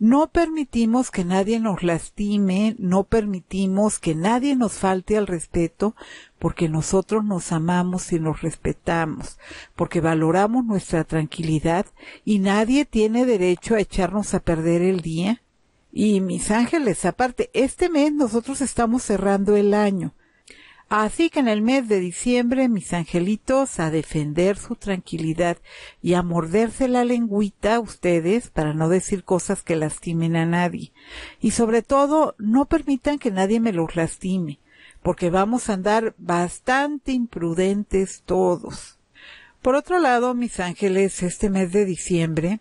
[SPEAKER 1] no permitimos que nadie nos lastime, no permitimos que nadie nos falte al respeto, porque nosotros nos amamos y nos respetamos, porque valoramos nuestra tranquilidad y nadie tiene derecho a echarnos a perder el día. Y mis ángeles, aparte, este mes nosotros estamos cerrando el año. Así que en el mes de diciembre, mis angelitos, a defender su tranquilidad y a morderse la lengüita a ustedes para no decir cosas que lastimen a nadie. Y sobre todo, no permitan que nadie me los lastime, porque vamos a andar bastante imprudentes todos. Por otro lado, mis ángeles, este mes de diciembre,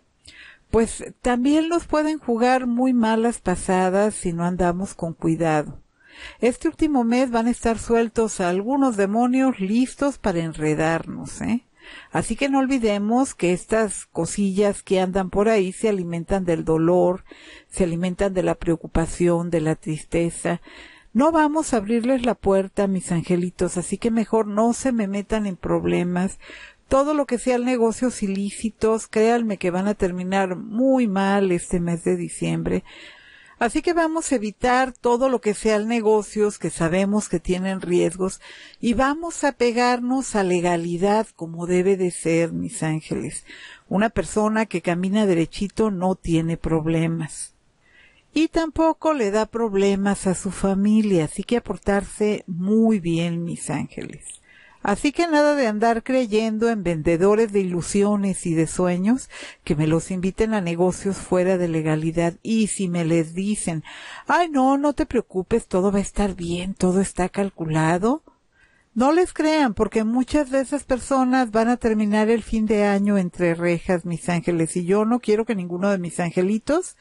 [SPEAKER 1] pues también nos pueden jugar muy malas pasadas si no andamos con cuidado. Este último mes van a estar sueltos algunos demonios listos para enredarnos, ¿eh? Así que no olvidemos que estas cosillas que andan por ahí se alimentan del dolor, se alimentan de la preocupación, de la tristeza. No vamos a abrirles la puerta, mis angelitos, así que mejor no se me metan en problemas. Todo lo que sea negocios ilícitos, créanme que van a terminar muy mal este mes de diciembre. Así que vamos a evitar todo lo que sean negocios que sabemos que tienen riesgos y vamos a pegarnos a legalidad como debe de ser, mis ángeles. Una persona que camina derechito no tiene problemas. Y tampoco le da problemas a su familia, así que aportarse muy bien, mis ángeles. Así que nada de andar creyendo en vendedores de ilusiones y de sueños que me los inviten a negocios fuera de legalidad y si me les dicen, ay no, no te preocupes, todo va a estar bien, todo está calculado. No les crean porque muchas de esas personas van a terminar el fin de año entre rejas, mis ángeles, y yo no quiero que ninguno de mis angelitos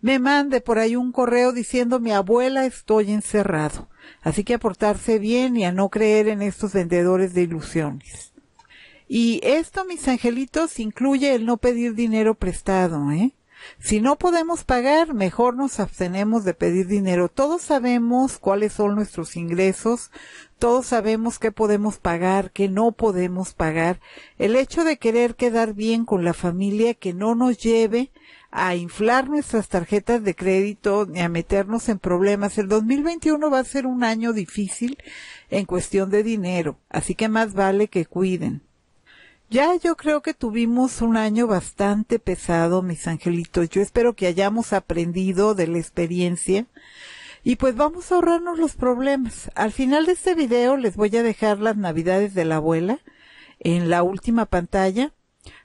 [SPEAKER 1] me mande por ahí un correo diciendo mi abuela estoy encerrado. Así que aportarse portarse bien y a no creer en estos vendedores de ilusiones. Y esto, mis angelitos, incluye el no pedir dinero prestado, ¿eh? Si no podemos pagar, mejor nos abstenemos de pedir dinero. Todos sabemos cuáles son nuestros ingresos, todos sabemos qué podemos pagar, qué no podemos pagar. El hecho de querer quedar bien con la familia que no nos lleve a inflar nuestras tarjetas de crédito ni a meternos en problemas. El 2021 va a ser un año difícil en cuestión de dinero, así que más vale que cuiden. Ya yo creo que tuvimos un año bastante pesado, mis angelitos. Yo espero que hayamos aprendido de la experiencia. Y pues vamos a ahorrarnos los problemas. Al final de este video les voy a dejar las navidades de la abuela en la última pantalla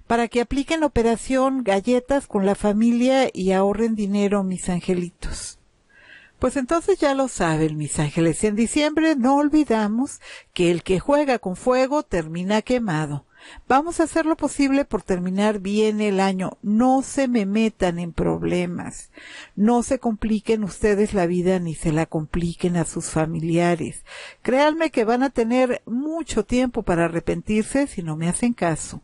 [SPEAKER 1] para que apliquen la operación galletas con la familia y ahorren dinero, mis angelitos. Pues entonces ya lo saben, mis ángeles. En diciembre no olvidamos que el que juega con fuego termina quemado. Vamos a hacer lo posible por terminar bien el año. No se me metan en problemas. No se compliquen ustedes la vida ni se la compliquen a sus familiares. Créanme que van a tener mucho tiempo para arrepentirse si no me hacen caso.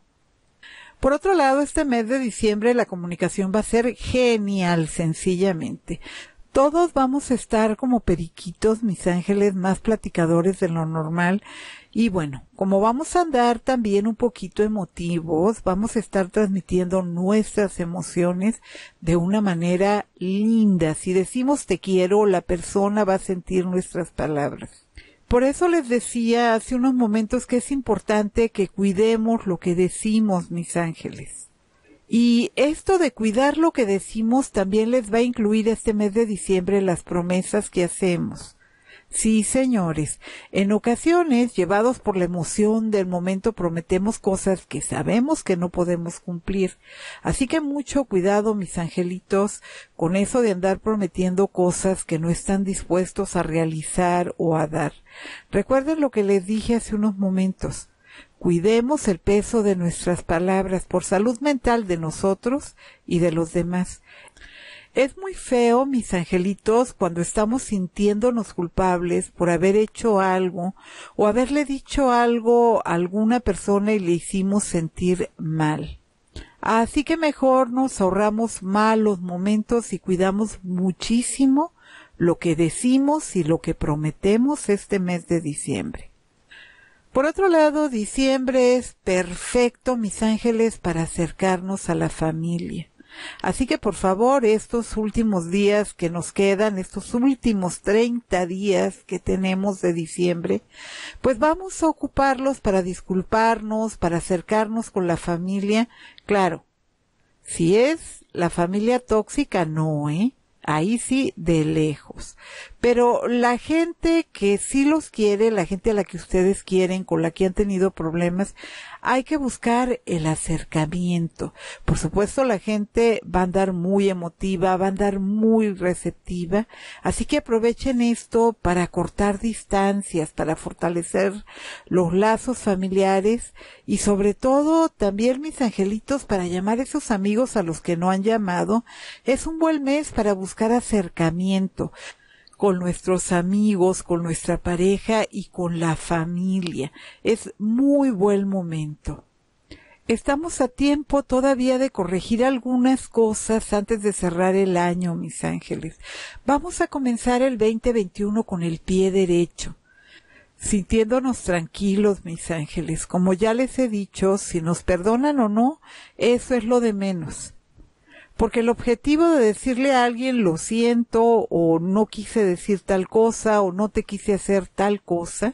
[SPEAKER 1] Por otro lado, este mes de diciembre la comunicación va a ser genial, sencillamente. Todos vamos a estar como periquitos, mis ángeles, más platicadores de lo normal. Y bueno, como vamos a andar también un poquito emotivos, vamos a estar transmitiendo nuestras emociones de una manera linda. Si decimos te quiero, la persona va a sentir nuestras palabras. Por eso les decía hace unos momentos que es importante que cuidemos lo que decimos, mis ángeles. Y esto de cuidar lo que decimos también les va a incluir este mes de diciembre las promesas que hacemos. Sí, señores, en ocasiones, llevados por la emoción del momento, prometemos cosas que sabemos que no podemos cumplir. Así que mucho cuidado, mis angelitos, con eso de andar prometiendo cosas que no están dispuestos a realizar o a dar. Recuerden lo que les dije hace unos momentos. Cuidemos el peso de nuestras palabras por salud mental de nosotros y de los demás. Es muy feo, mis angelitos, cuando estamos sintiéndonos culpables por haber hecho algo o haberle dicho algo a alguna persona y le hicimos sentir mal. Así que mejor nos ahorramos malos momentos y cuidamos muchísimo lo que decimos y lo que prometemos este mes de diciembre. Por otro lado, diciembre es perfecto, mis ángeles, para acercarnos a la familia. Así que por favor, estos últimos días que nos quedan, estos últimos 30 días que tenemos de diciembre, pues vamos a ocuparlos para disculparnos, para acercarnos con la familia. Claro, si es la familia tóxica, no, ¿eh? Ahí sí, de lejos. Pero la gente que sí los quiere, la gente a la que ustedes quieren, con la que han tenido problemas, hay que buscar el acercamiento. Por supuesto, la gente va a andar muy emotiva, va a andar muy receptiva, así que aprovechen esto para cortar distancias, para fortalecer los lazos familiares y sobre todo también mis angelitos para llamar a esos amigos a los que no han llamado. Es un buen mes para buscar acercamiento con nuestros amigos, con nuestra pareja y con la familia. Es muy buen momento. Estamos a tiempo todavía de corregir algunas cosas antes de cerrar el año, mis ángeles. Vamos a comenzar el 2021 con el pie derecho sintiéndonos tranquilos, mis ángeles. Como ya les he dicho, si nos perdonan o no, eso es lo de menos porque el objetivo de decirle a alguien lo siento o no quise decir tal cosa o no te quise hacer tal cosa,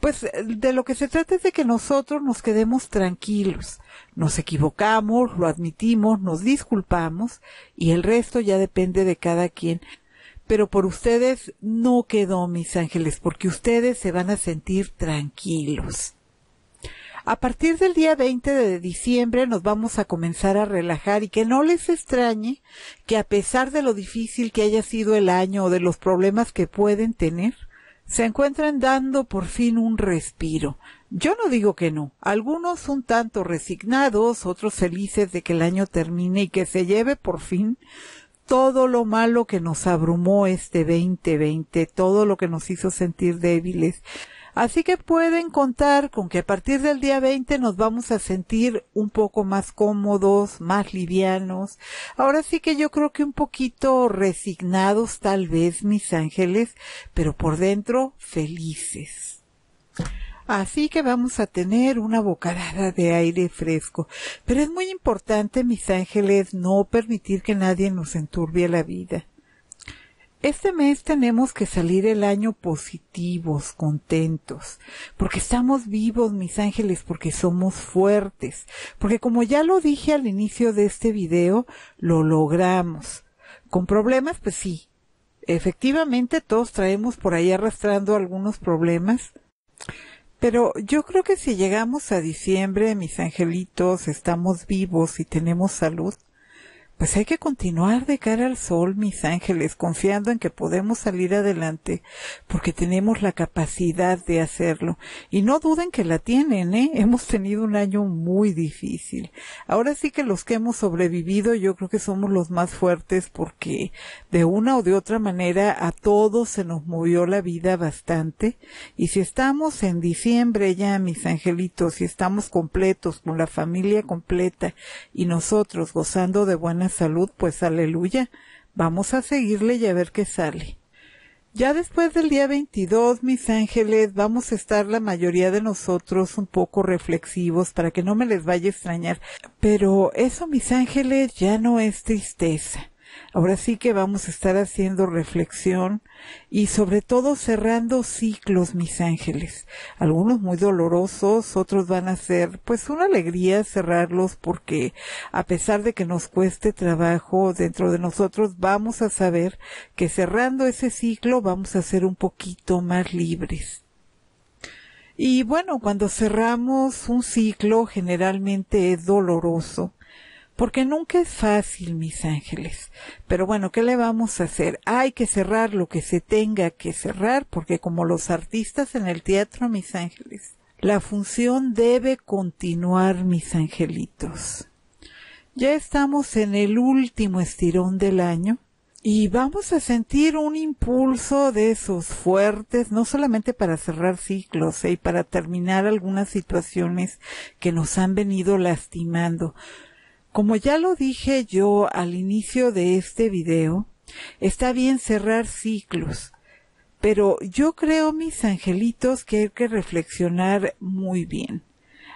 [SPEAKER 1] pues eh, de lo que se trata es de que nosotros nos quedemos tranquilos. Nos equivocamos, lo admitimos, nos disculpamos y el resto ya depende de cada quien. Pero por ustedes no quedó, mis ángeles, porque ustedes se van a sentir tranquilos. A partir del día 20 de diciembre nos vamos a comenzar a relajar y que no les extrañe que a pesar de lo difícil que haya sido el año o de los problemas que pueden tener, se encuentren dando por fin un respiro. Yo no digo que no. Algunos un tanto resignados, otros felices de que el año termine y que se lleve por fin todo lo malo que nos abrumó este 2020, todo lo que nos hizo sentir débiles, Así que pueden contar con que a partir del día 20 nos vamos a sentir un poco más cómodos, más livianos. Ahora sí que yo creo que un poquito resignados tal vez, mis ángeles, pero por dentro felices. Así que vamos a tener una bocadada de aire fresco. Pero es muy importante, mis ángeles, no permitir que nadie nos enturbie la vida. Este mes tenemos que salir el año positivos, contentos, porque estamos vivos, mis ángeles, porque somos fuertes, porque como ya lo dije al inicio de este video, lo logramos. Con problemas, pues sí. Efectivamente, todos traemos por ahí arrastrando algunos problemas, pero yo creo que si llegamos a diciembre, mis angelitos, estamos vivos y tenemos salud, pues hay que continuar de cara al sol, mis ángeles, confiando en que podemos salir adelante, porque tenemos la capacidad de hacerlo. Y no duden que la tienen, ¿eh? Hemos tenido un año muy difícil. Ahora sí que los que hemos sobrevivido, yo creo que somos los más fuertes, porque de una o de otra manera a todos se nos movió la vida bastante. Y si estamos en diciembre ya, mis angelitos, si estamos completos, con la familia completa, y nosotros gozando de buenas salud, pues aleluya, vamos a seguirle y a ver qué sale. Ya después del día 22, mis ángeles, vamos a estar la mayoría de nosotros un poco reflexivos para que no me les vaya a extrañar. Pero eso, mis ángeles, ya no es tristeza. Ahora sí que vamos a estar haciendo reflexión y sobre todo cerrando ciclos, mis ángeles. Algunos muy dolorosos, otros van a ser pues una alegría cerrarlos porque a pesar de que nos cueste trabajo dentro de nosotros, vamos a saber que cerrando ese ciclo vamos a ser un poquito más libres. Y bueno, cuando cerramos un ciclo generalmente es doloroso porque nunca es fácil, mis ángeles. Pero bueno, ¿qué le vamos a hacer? Hay que cerrar lo que se tenga que cerrar, porque como los artistas en el teatro, mis ángeles, la función debe continuar, mis angelitos. Ya estamos en el último estirón del año y vamos a sentir un impulso de esos fuertes, no solamente para cerrar ciclos eh, y para terminar algunas situaciones que nos han venido lastimando. Como ya lo dije yo al inicio de este video, está bien cerrar ciclos, pero yo creo, mis angelitos, que hay que reflexionar muy bien.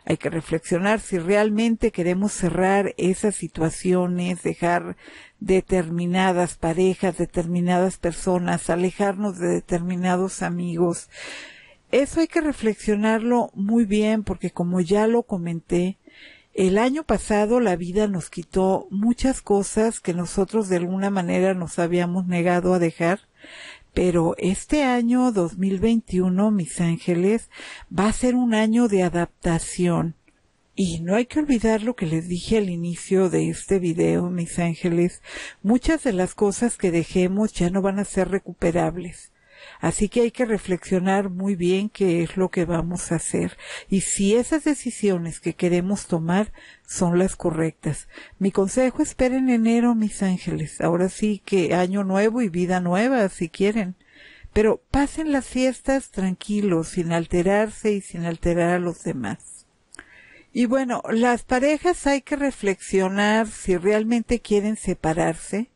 [SPEAKER 1] Hay que reflexionar si realmente queremos cerrar esas situaciones, dejar determinadas parejas, determinadas personas, alejarnos de determinados amigos. Eso hay que reflexionarlo muy bien porque como ya lo comenté, el año pasado la vida nos quitó muchas cosas que nosotros de alguna manera nos habíamos negado a dejar, pero este año 2021, mis ángeles, va a ser un año de adaptación. Y no hay que olvidar lo que les dije al inicio de este video, mis ángeles. Muchas de las cosas que dejemos ya no van a ser recuperables. Así que hay que reflexionar muy bien qué es lo que vamos a hacer y si esas decisiones que queremos tomar son las correctas. Mi consejo, esperen enero, mis ángeles. Ahora sí que año nuevo y vida nueva, si quieren. Pero pasen las fiestas tranquilos, sin alterarse y sin alterar a los demás. Y bueno, las parejas hay que reflexionar si realmente quieren separarse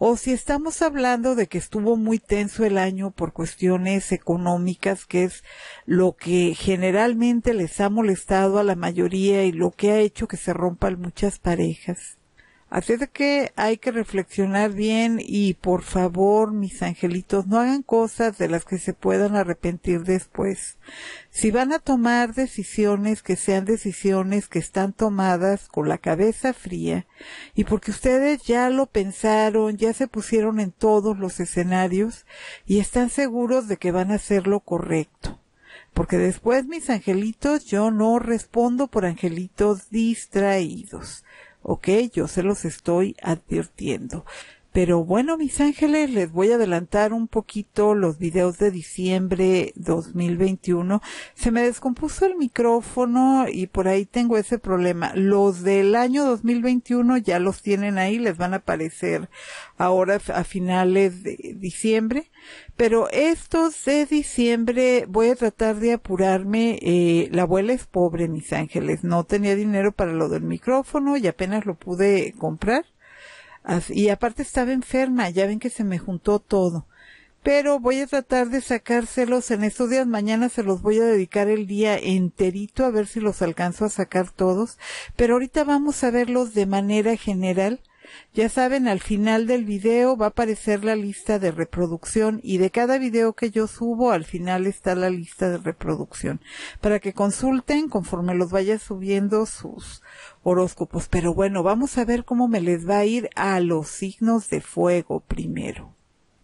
[SPEAKER 1] o si estamos hablando de que estuvo muy tenso el año por cuestiones económicas, que es lo que generalmente les ha molestado a la mayoría y lo que ha hecho que se rompan muchas parejas. Así es que hay que reflexionar bien y por favor, mis angelitos, no hagan cosas de las que se puedan arrepentir después. Si van a tomar decisiones que sean decisiones que están tomadas con la cabeza fría y porque ustedes ya lo pensaron, ya se pusieron en todos los escenarios y están seguros de que van a hacer lo correcto porque después mis angelitos yo no respondo por angelitos distraídos. ¿ok? Yo se los estoy advirtiendo. Pero bueno, mis ángeles, les voy a adelantar un poquito los videos de diciembre 2021. Se me descompuso el micrófono y por ahí tengo ese problema. Los del año 2021 ya los tienen ahí, les van a aparecer ahora a finales de diciembre. Pero estos de diciembre voy a tratar de apurarme. Eh, la abuela es pobre, mis ángeles. No tenía dinero para lo del micrófono y apenas lo pude comprar y aparte estaba enferma, ya ven que se me juntó todo. Pero voy a tratar de sacárselos en estos días. Mañana se los voy a dedicar el día enterito a ver si los alcanzo a sacar todos. Pero ahorita vamos a verlos de manera general ya saben, al final del video va a aparecer la lista de reproducción y de cada video que yo subo al final está la lista de reproducción para que consulten conforme los vaya subiendo sus horóscopos. Pero bueno, vamos a ver cómo me les va a ir a los signos de fuego primero.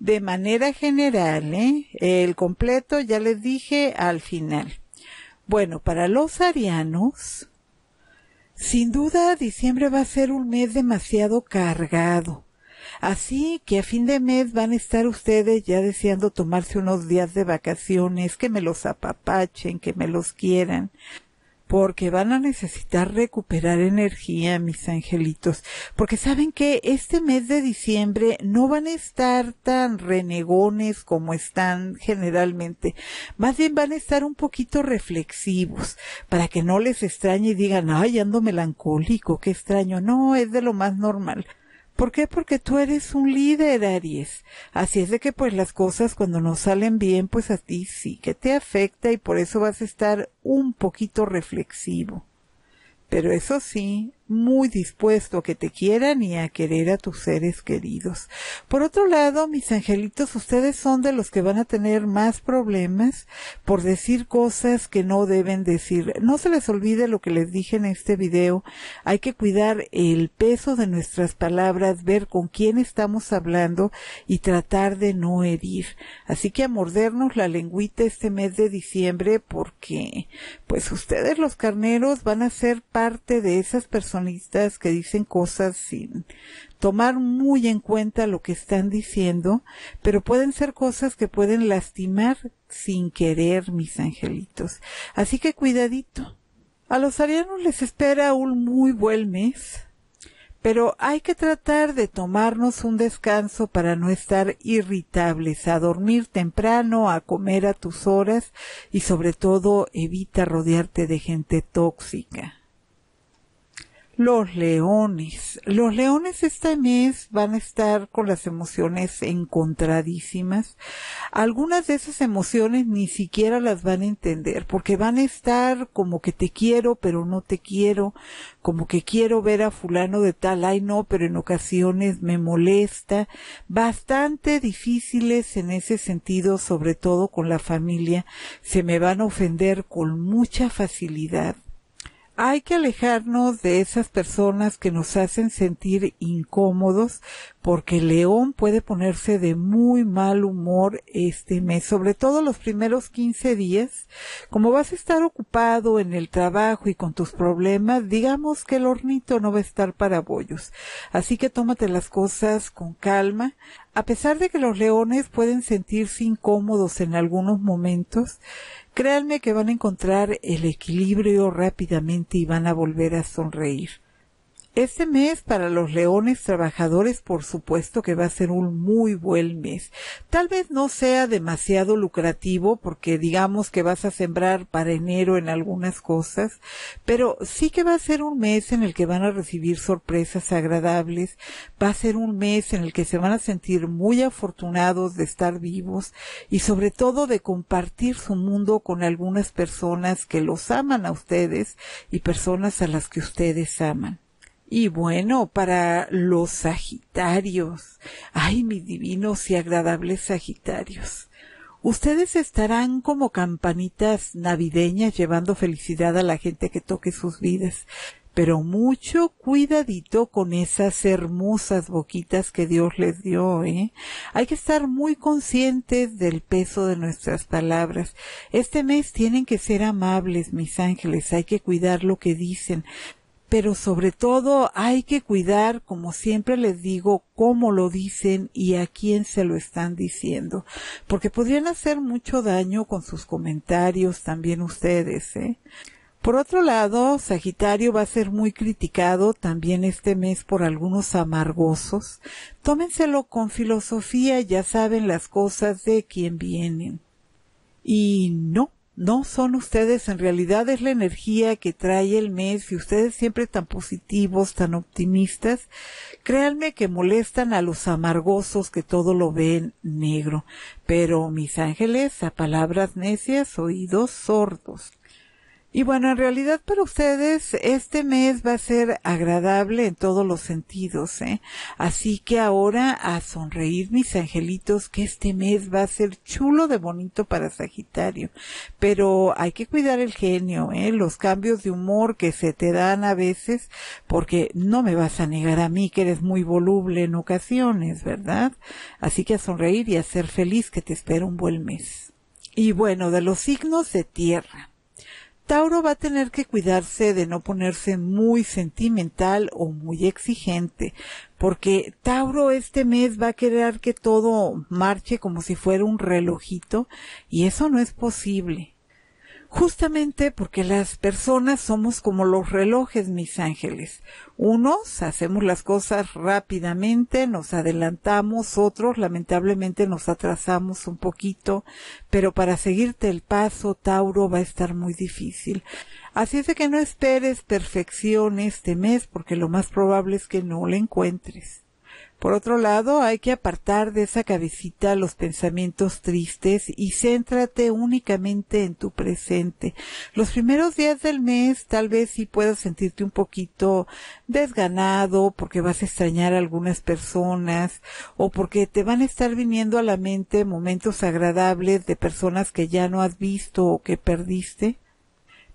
[SPEAKER 1] De manera general, ¿eh? el completo ya les dije al final. Bueno, para los arianos, sin duda, diciembre va a ser un mes demasiado cargado. Así que a fin de mes van a estar ustedes ya deseando tomarse unos días de vacaciones, que me los apapachen, que me los quieran porque van a necesitar recuperar energía, mis angelitos, porque saben que este mes de diciembre no van a estar tan renegones como están generalmente, más bien van a estar un poquito reflexivos, para que no les extrañe y digan, ay, ando melancólico, qué extraño, no, es de lo más normal. ¿Por qué? Porque tú eres un líder, Aries. Así es de que pues las cosas cuando no salen bien, pues a ti sí que te afecta y por eso vas a estar un poquito reflexivo. Pero eso sí, muy dispuesto a que te quieran y a querer a tus seres queridos. Por otro lado, mis angelitos, ustedes son de los que van a tener más problemas por decir cosas que no deben decir. No se les olvide lo que les dije en este video. Hay que cuidar el peso de nuestras palabras, ver con quién estamos hablando y tratar de no herir. Así que a mordernos la lengüita este mes de diciembre porque, pues ustedes los carneros van a ser parte de esas personas listas que dicen cosas sin tomar muy en cuenta lo que están diciendo, pero pueden ser cosas que pueden lastimar sin querer, mis angelitos. Así que cuidadito. A los arianos les espera un muy buen mes, pero hay que tratar de tomarnos un descanso para no estar irritables, a dormir temprano, a comer a tus horas y sobre todo evita rodearte de gente tóxica. Los leones. Los leones este mes van a estar con las emociones encontradísimas. Algunas de esas emociones ni siquiera las van a entender porque van a estar como que te quiero pero no te quiero, como que quiero ver a fulano de tal, ay no, pero en ocasiones me molesta. Bastante difíciles en ese sentido, sobre todo con la familia. Se me van a ofender con mucha facilidad hay que alejarnos de esas personas que nos hacen sentir incómodos porque el león puede ponerse de muy mal humor este mes, sobre todo los primeros 15 días. Como vas a estar ocupado en el trabajo y con tus problemas, digamos que el hornito no va a estar para bollos. Así que tómate las cosas con calma. A pesar de que los leones pueden sentirse incómodos en algunos momentos, Créanme que van a encontrar el equilibrio rápidamente y van a volver a sonreír. Este mes para los leones trabajadores por supuesto que va a ser un muy buen mes. Tal vez no sea demasiado lucrativo porque digamos que vas a sembrar para enero en algunas cosas, pero sí que va a ser un mes en el que van a recibir sorpresas agradables, va a ser un mes en el que se van a sentir muy afortunados de estar vivos y sobre todo de compartir su mundo con algunas personas que los aman a ustedes y personas a las que ustedes aman. Y bueno, para los Sagitarios, ay, mis divinos y agradables Sagitarios, ustedes estarán como campanitas navideñas llevando felicidad a la gente que toque sus vidas. Pero mucho cuidadito con esas hermosas boquitas que Dios les dio, ¿eh? Hay que estar muy conscientes del peso de nuestras palabras. Este mes tienen que ser amables, mis ángeles. Hay que cuidar lo que dicen pero sobre todo hay que cuidar, como siempre les digo, cómo lo dicen y a quién se lo están diciendo, porque podrían hacer mucho daño con sus comentarios también ustedes, ¿eh? Por otro lado, Sagitario va a ser muy criticado también este mes por algunos amargosos. Tómenselo con filosofía, ya saben las cosas de quién vienen. Y no, no son ustedes, en realidad es la energía que trae el mes y ustedes siempre tan positivos, tan optimistas, créanme que molestan a los amargosos que todo lo ven negro. Pero mis ángeles, a palabras necias, oídos sordos. Y bueno, en realidad para ustedes este mes va a ser agradable en todos los sentidos, ¿eh? Así que ahora a sonreír mis angelitos que este mes va a ser chulo de bonito para Sagitario. Pero hay que cuidar el genio, ¿eh? Los cambios de humor que se te dan a veces porque no me vas a negar a mí que eres muy voluble en ocasiones, ¿verdad? Así que a sonreír y a ser feliz que te espera un buen mes. Y bueno, de los signos de tierra. Tauro va a tener que cuidarse de no ponerse muy sentimental o muy exigente, porque Tauro este mes va a querer que todo marche como si fuera un relojito y eso no es posible. Justamente porque las personas somos como los relojes, mis ángeles. Unos hacemos las cosas rápidamente, nos adelantamos, otros lamentablemente nos atrasamos un poquito, pero para seguirte el paso, Tauro, va a estar muy difícil. Así es de que no esperes perfección este mes porque lo más probable es que no la encuentres. Por otro lado, hay que apartar de esa cabecita los pensamientos tristes y céntrate únicamente en tu presente. Los primeros días del mes tal vez sí puedas sentirte un poquito desganado porque vas a extrañar a algunas personas o porque te van a estar viniendo a la mente momentos agradables de personas que ya no has visto o que perdiste.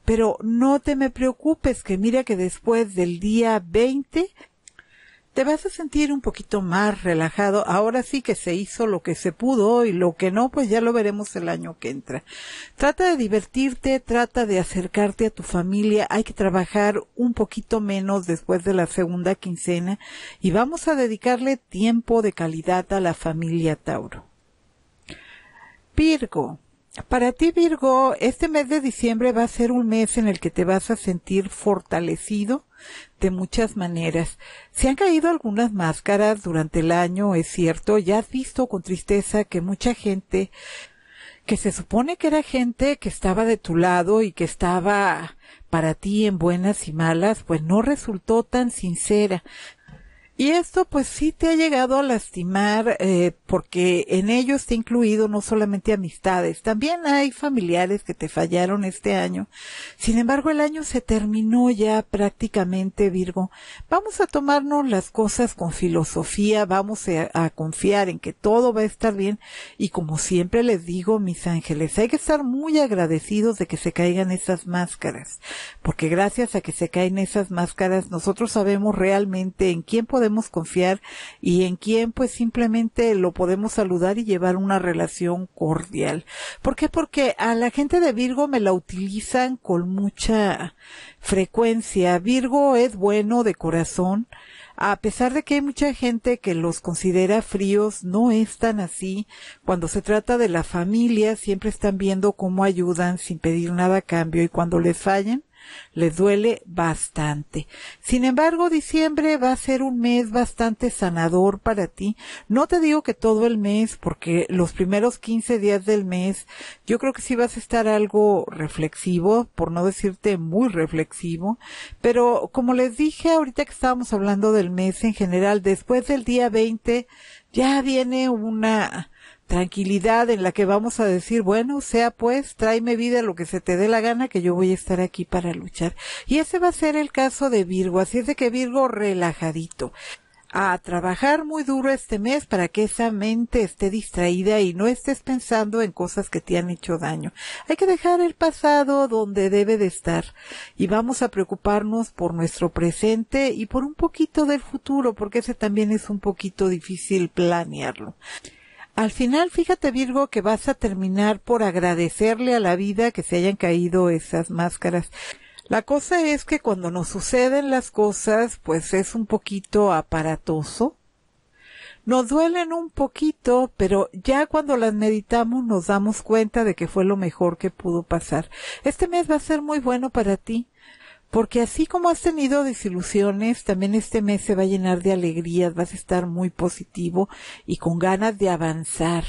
[SPEAKER 1] Pero no te me preocupes que mira que después del día 20 te vas a sentir un poquito más relajado. Ahora sí que se hizo lo que se pudo y lo que no, pues ya lo veremos el año que entra. Trata de divertirte, trata de acercarte a tu familia. Hay que trabajar un poquito menos después de la segunda quincena y vamos a dedicarle tiempo de calidad a la familia Tauro. Virgo. Para ti, Virgo, este mes de diciembre va a ser un mes en el que te vas a sentir fortalecido de muchas maneras. Se han caído algunas máscaras durante el año, es cierto. Ya has visto con tristeza que mucha gente que se supone que era gente que estaba de tu lado y que estaba para ti en buenas y malas, pues no resultó tan sincera. Y esto pues sí te ha llegado a lastimar eh, porque en ello está incluido no solamente amistades, también hay familiares que te fallaron este año. Sin embargo, el año se terminó ya prácticamente, Virgo. Vamos a tomarnos las cosas con filosofía, vamos a, confiar en que todo va a estar bien y como siempre les digo, mis ángeles, hay que estar muy agradecidos de que se caigan esas máscaras, porque gracias a que se caen esas máscaras nosotros sabemos realmente en quién podemos confiar y en quién pues simplemente lo podemos saludar y llevar una relación cordial. ¿Por qué? Porque a la gente de Virgo me la utilizan con mucha frecuencia. Virgo es bueno de corazón. A pesar de que hay mucha gente que los considera fríos, no es tan así. Cuando se trata de la familia, siempre están viendo cómo ayudan sin pedir nada a cambio y cuando les fallan, les duele bastante. Sin embargo, diciembre va a ser un mes bastante sanador para ti. No te digo que todo el mes, porque los primeros 15 días del mes, yo creo que sí vas a estar algo reflexivo, por no decirte muy reflexivo, pero como les dije ahorita que estábamos hablando del mes en general, después del día 20 ya viene una tranquilidad en la que vamos a decir, bueno, sea pues, tráeme vida lo que se te dé la gana, que yo voy a estar aquí para luchar. Y ese va a ser el caso de Virgo, así es de que Virgo relajadito a trabajar muy duro este mes para que esa mente esté distraída y no estés pensando en cosas que te han hecho daño. Hay que dejar el pasado donde debe de estar y vamos a preocuparnos por nuestro presente y por un poquito del futuro porque ese también es un poquito difícil planearlo. Al final, fíjate Virgo que vas a terminar por agradecerle a la vida que se hayan caído esas máscaras. La cosa es que cuando nos suceden las cosas, pues es un poquito aparatoso. Nos duelen un poquito, pero ya cuando las meditamos nos damos cuenta de que fue lo mejor que pudo pasar. Este mes va a ser muy bueno para ti porque así como has tenido desilusiones, también este mes se va a llenar de alegrías, vas a estar muy positivo y con ganas de avanzar.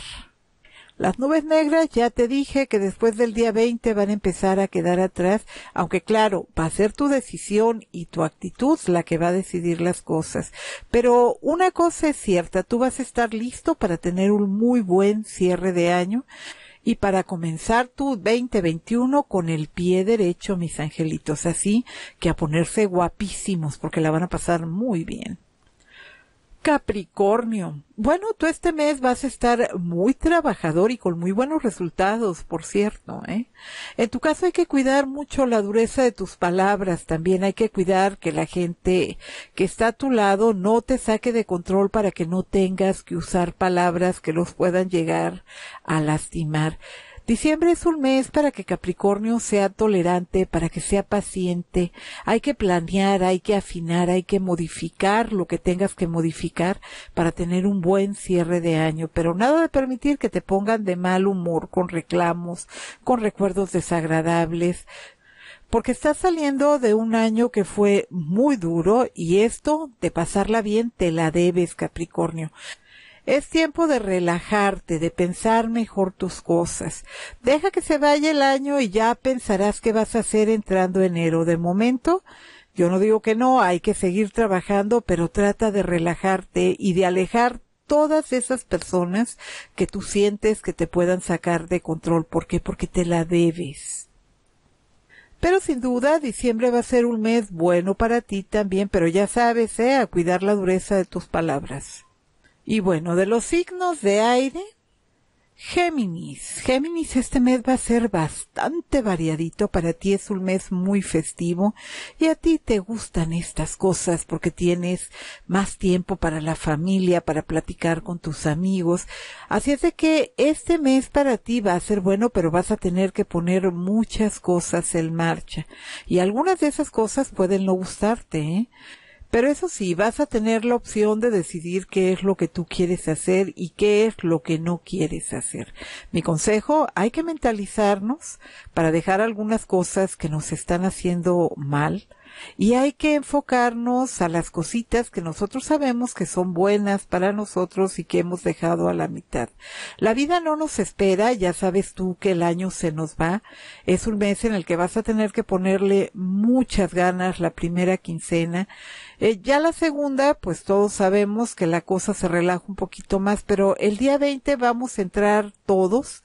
[SPEAKER 1] Las nubes negras, ya te dije que después del día 20 van a empezar a quedar atrás, aunque claro, va a ser tu decisión y tu actitud la que va a decidir las cosas. Pero una cosa es cierta, tú vas a estar listo para tener un muy buen cierre de año y para comenzar tu 2021 con el pie derecho, mis angelitos, así que a ponerse guapísimos porque la van a pasar muy bien. Capricornio. Bueno, tú este mes vas a estar muy trabajador y con muy buenos resultados, por cierto. ¿eh? En tu caso hay que cuidar mucho la dureza de tus palabras, también hay que cuidar que la gente que está a tu lado no te saque de control para que no tengas que usar palabras que los puedan llegar a lastimar. Diciembre es un mes para que Capricornio sea tolerante, para que sea paciente. Hay que planear, hay que afinar, hay que modificar lo que tengas que modificar para tener un buen cierre de año. Pero nada de permitir que te pongan de mal humor con reclamos, con recuerdos desagradables, porque estás saliendo de un año que fue muy duro y esto de pasarla bien te la debes, Capricornio. Es tiempo de relajarte, de pensar mejor tus cosas. Deja que se vaya el año y ya pensarás qué vas a hacer entrando enero. De momento, yo no digo que no, hay que seguir trabajando, pero trata de relajarte y de alejar todas esas personas que tú sientes que te puedan sacar de control. ¿Por qué? Porque te la debes. Pero sin duda, diciembre va a ser un mes bueno para ti también, pero ya sabes, ¿eh? A cuidar la dureza de tus palabras. Y bueno, de los signos de aire, Géminis. Géminis, este mes va a ser bastante variadito. Para ti es un mes muy festivo y a ti te gustan estas cosas porque tienes más tiempo para la familia, para platicar con tus amigos. Así es de que este mes para ti va a ser bueno, pero vas a tener que poner muchas cosas en marcha. Y algunas de esas cosas pueden no gustarte, ¿eh? Pero eso sí, vas a tener la opción de decidir qué es lo que tú quieres hacer y qué es lo que no quieres hacer. Mi consejo, hay que mentalizarnos para dejar algunas cosas que nos están haciendo mal, y hay que enfocarnos a las cositas que nosotros sabemos que son buenas para nosotros y que hemos dejado a la mitad. La vida no nos espera, ya sabes tú que el año se nos va. Es un mes en el que vas a tener que ponerle muchas ganas la primera quincena. Eh, ya la segunda, pues todos sabemos que la cosa se relaja un poquito más, pero el día 20 vamos a entrar todos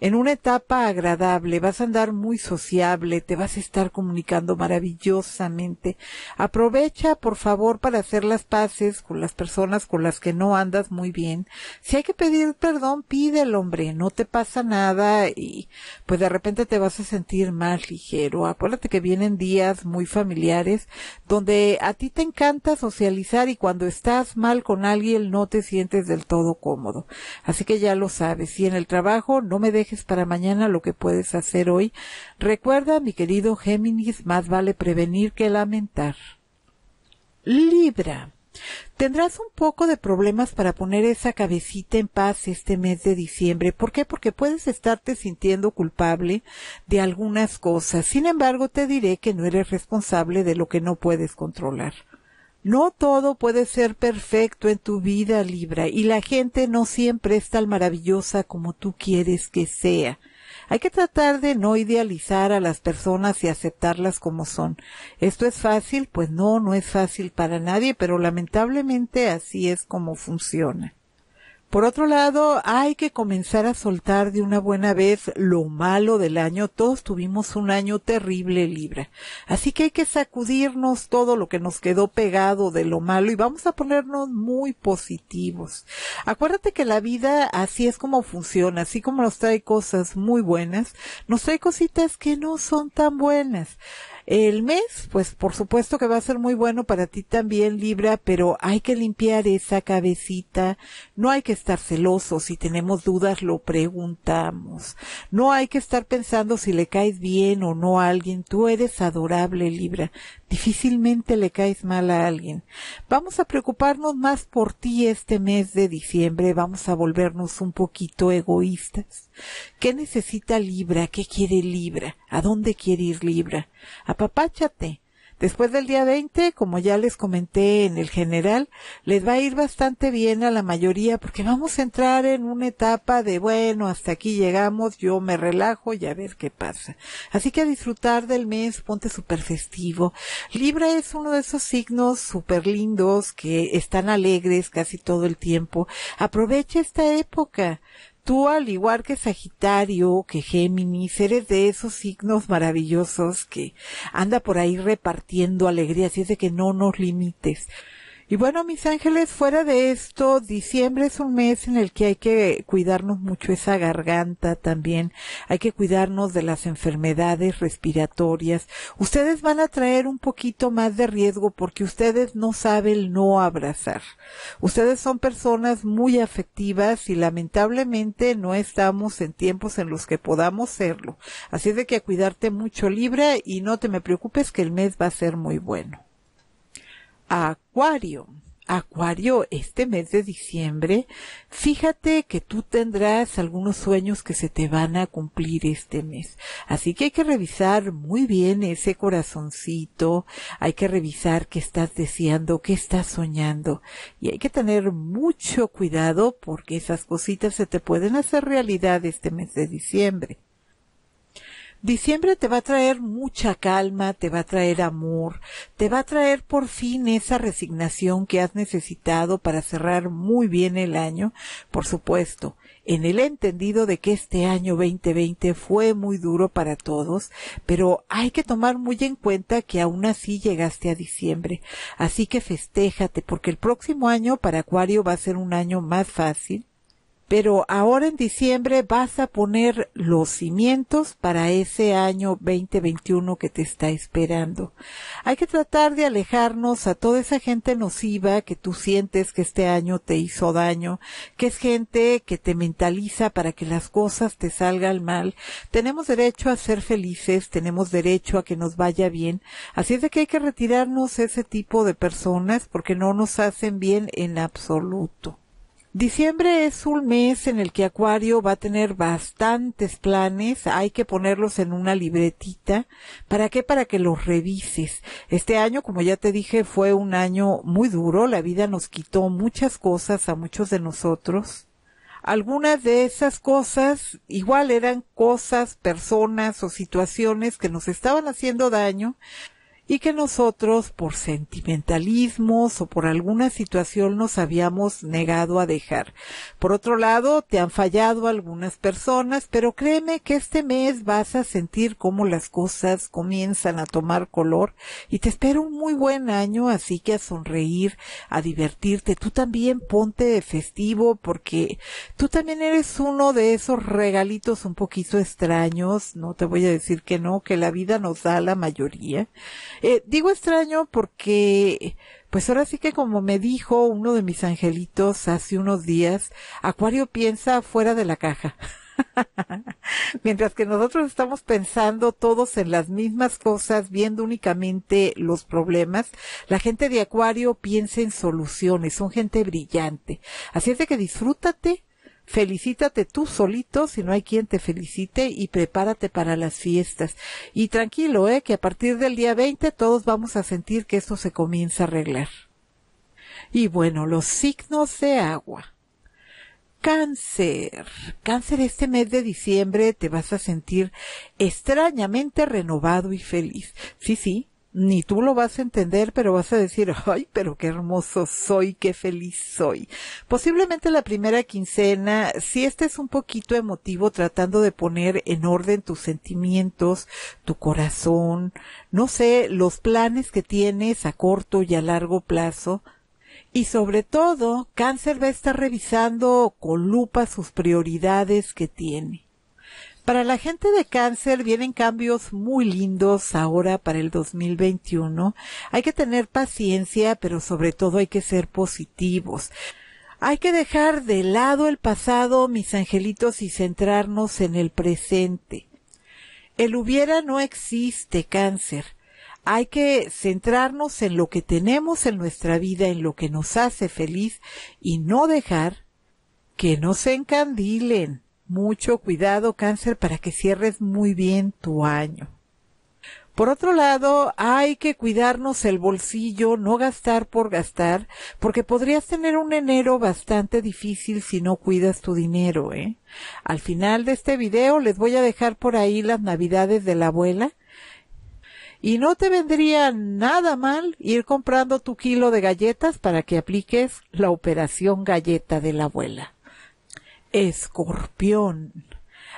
[SPEAKER 1] en una etapa agradable, vas a andar muy sociable, te vas a estar comunicando maravillosamente. Aprovecha, por favor, para hacer las paces con las personas con las que no andas muy bien. Si hay que pedir perdón, pide el hombre, no te pasa nada y pues de repente te vas a sentir más ligero. Acuérdate que vienen días muy familiares donde a ti te encanta socializar y cuando estás mal con alguien no te sientes del todo cómodo. Así que ya lo sabes, si en el trabajo no me para mañana lo que puedes hacer hoy. Recuerda, mi querido Géminis, más vale prevenir que lamentar. Libra. Tendrás un poco de problemas para poner esa cabecita en paz este mes de diciembre. ¿Por qué? Porque puedes estarte sintiendo culpable de algunas cosas. Sin embargo, te diré que no eres responsable de lo que no puedes controlar. No todo puede ser perfecto en tu vida, Libra, y la gente no siempre es tan maravillosa como tú quieres que sea. Hay que tratar de no idealizar a las personas y aceptarlas como son. ¿Esto es fácil? Pues no, no es fácil para nadie, pero lamentablemente así es como funciona. Por otro lado, hay que comenzar a soltar de una buena vez lo malo del año. Todos tuvimos un año terrible, Libra. Así que hay que sacudirnos todo lo que nos quedó pegado de lo malo y vamos a ponernos muy positivos. Acuérdate que la vida así es como funciona, así como nos trae cosas muy buenas, nos trae cositas que no son tan buenas. El mes, pues por supuesto que va a ser muy bueno para ti también, Libra, pero hay que limpiar esa cabecita, no hay que estar celoso, si tenemos dudas lo preguntamos, no hay que estar pensando si le caes bien o no a alguien, tú eres adorable, Libra, difícilmente le caes mal a alguien. Vamos a preocuparnos más por ti este mes de diciembre, vamos a volvernos un poquito egoístas ¿Qué necesita Libra? ¿Qué quiere Libra? ¿A dónde quiere ir Libra? Apapáchate. Después del día 20, como ya les comenté en el general, les va a ir bastante bien a la mayoría porque vamos a entrar en una etapa de, bueno, hasta aquí llegamos, yo me relajo y a ver qué pasa. Así que a disfrutar del mes, ponte súper festivo. Libra es uno de esos signos súper lindos que están alegres casi todo el tiempo. Aprovecha esta época. Tú, al igual que Sagitario, que Géminis, eres de esos signos maravillosos que anda por ahí repartiendo alegría, así es de que no nos limites. Y bueno, mis ángeles, fuera de esto, diciembre es un mes en el que hay que cuidarnos mucho esa garganta también. Hay que cuidarnos de las enfermedades respiratorias. Ustedes van a traer un poquito más de riesgo porque ustedes no saben no abrazar. Ustedes son personas muy afectivas y lamentablemente no estamos en tiempos en los que podamos serlo. Así es de que a cuidarte mucho Libra y no te me preocupes que el mes va a ser muy bueno. Acuario. Acuario, este mes de diciembre, fíjate que tú tendrás algunos sueños que se te van a cumplir este mes. Así que hay que revisar muy bien ese corazoncito, hay que revisar qué estás deseando, qué estás soñando. Y hay que tener mucho cuidado porque esas cositas se te pueden hacer realidad este mes de diciembre. Diciembre te va a traer mucha calma, te va a traer amor, te va a traer por fin esa resignación que has necesitado para cerrar muy bien el año, por supuesto, en el entendido de que este año 2020 fue muy duro para todos, pero hay que tomar muy en cuenta que aún así llegaste a diciembre. Así que festéjate, porque el próximo año para Acuario va a ser un año más fácil, pero ahora en diciembre vas a poner los cimientos para ese año 2021 que te está esperando. Hay que tratar de alejarnos a toda esa gente nociva que tú sientes que este año te hizo daño, que es gente que te mentaliza para que las cosas te salgan mal. Tenemos derecho a ser felices, tenemos derecho a que nos vaya bien. Así es de que hay que retirarnos ese tipo de personas porque no nos hacen bien en absoluto. Diciembre es un mes en el que Acuario va a tener bastantes planes, hay que ponerlos en una libretita. ¿Para qué? Para que los revises. Este año, como ya te dije, fue un año muy duro, la vida nos quitó muchas cosas a muchos de nosotros. Algunas de esas cosas igual eran cosas, personas o situaciones que nos estaban haciendo daño, y que nosotros por sentimentalismos o por alguna situación nos habíamos negado a dejar. Por otro lado, te han fallado algunas personas, pero créeme que este mes vas a sentir cómo las cosas comienzan a tomar color y te espero un muy buen año, así que a sonreír, a divertirte. Tú también ponte festivo porque tú también eres uno de esos regalitos un poquito extraños, no te voy a decir que no, que la vida nos da la mayoría. Eh, digo extraño porque, pues ahora sí que como me dijo uno de mis angelitos hace unos días, Acuario piensa fuera de la caja. Mientras que nosotros estamos pensando todos en las mismas cosas, viendo únicamente los problemas, la gente de Acuario piensa en soluciones, son gente brillante. Así es de que disfrútate Felicítate tú solito si no hay quien te felicite y prepárate para las fiestas. Y tranquilo, eh, que a partir del día 20 todos vamos a sentir que esto se comienza a arreglar. Y bueno, los signos de agua. Cáncer. Cáncer, este mes de diciembre te vas a sentir extrañamente renovado y feliz. Sí, sí, ni tú lo vas a entender, pero vas a decir, ay, pero qué hermoso soy, qué feliz soy. Posiblemente la primera quincena, si este es un poquito emotivo, tratando de poner en orden tus sentimientos, tu corazón, no sé, los planes que tienes a corto y a largo plazo, y sobre todo, cáncer va a estar revisando con lupa sus prioridades que tiene. Para la gente de cáncer vienen cambios muy lindos ahora para el 2021. Hay que tener paciencia, pero sobre todo hay que ser positivos. Hay que dejar de lado el pasado, mis angelitos, y centrarnos en el presente. El hubiera no existe cáncer. Hay que centrarnos en lo que tenemos en nuestra vida, en lo que nos hace feliz y no dejar que nos encandilen mucho cuidado cáncer para que cierres muy bien tu año. Por otro lado, hay que cuidarnos el bolsillo, no gastar por gastar, porque podrías tener un enero bastante difícil si no cuidas tu dinero, ¿eh? Al final de este video les voy a dejar por ahí las navidades de la abuela. Y no te vendría nada mal ir comprando tu kilo de galletas para que apliques la operación galleta de la abuela escorpión.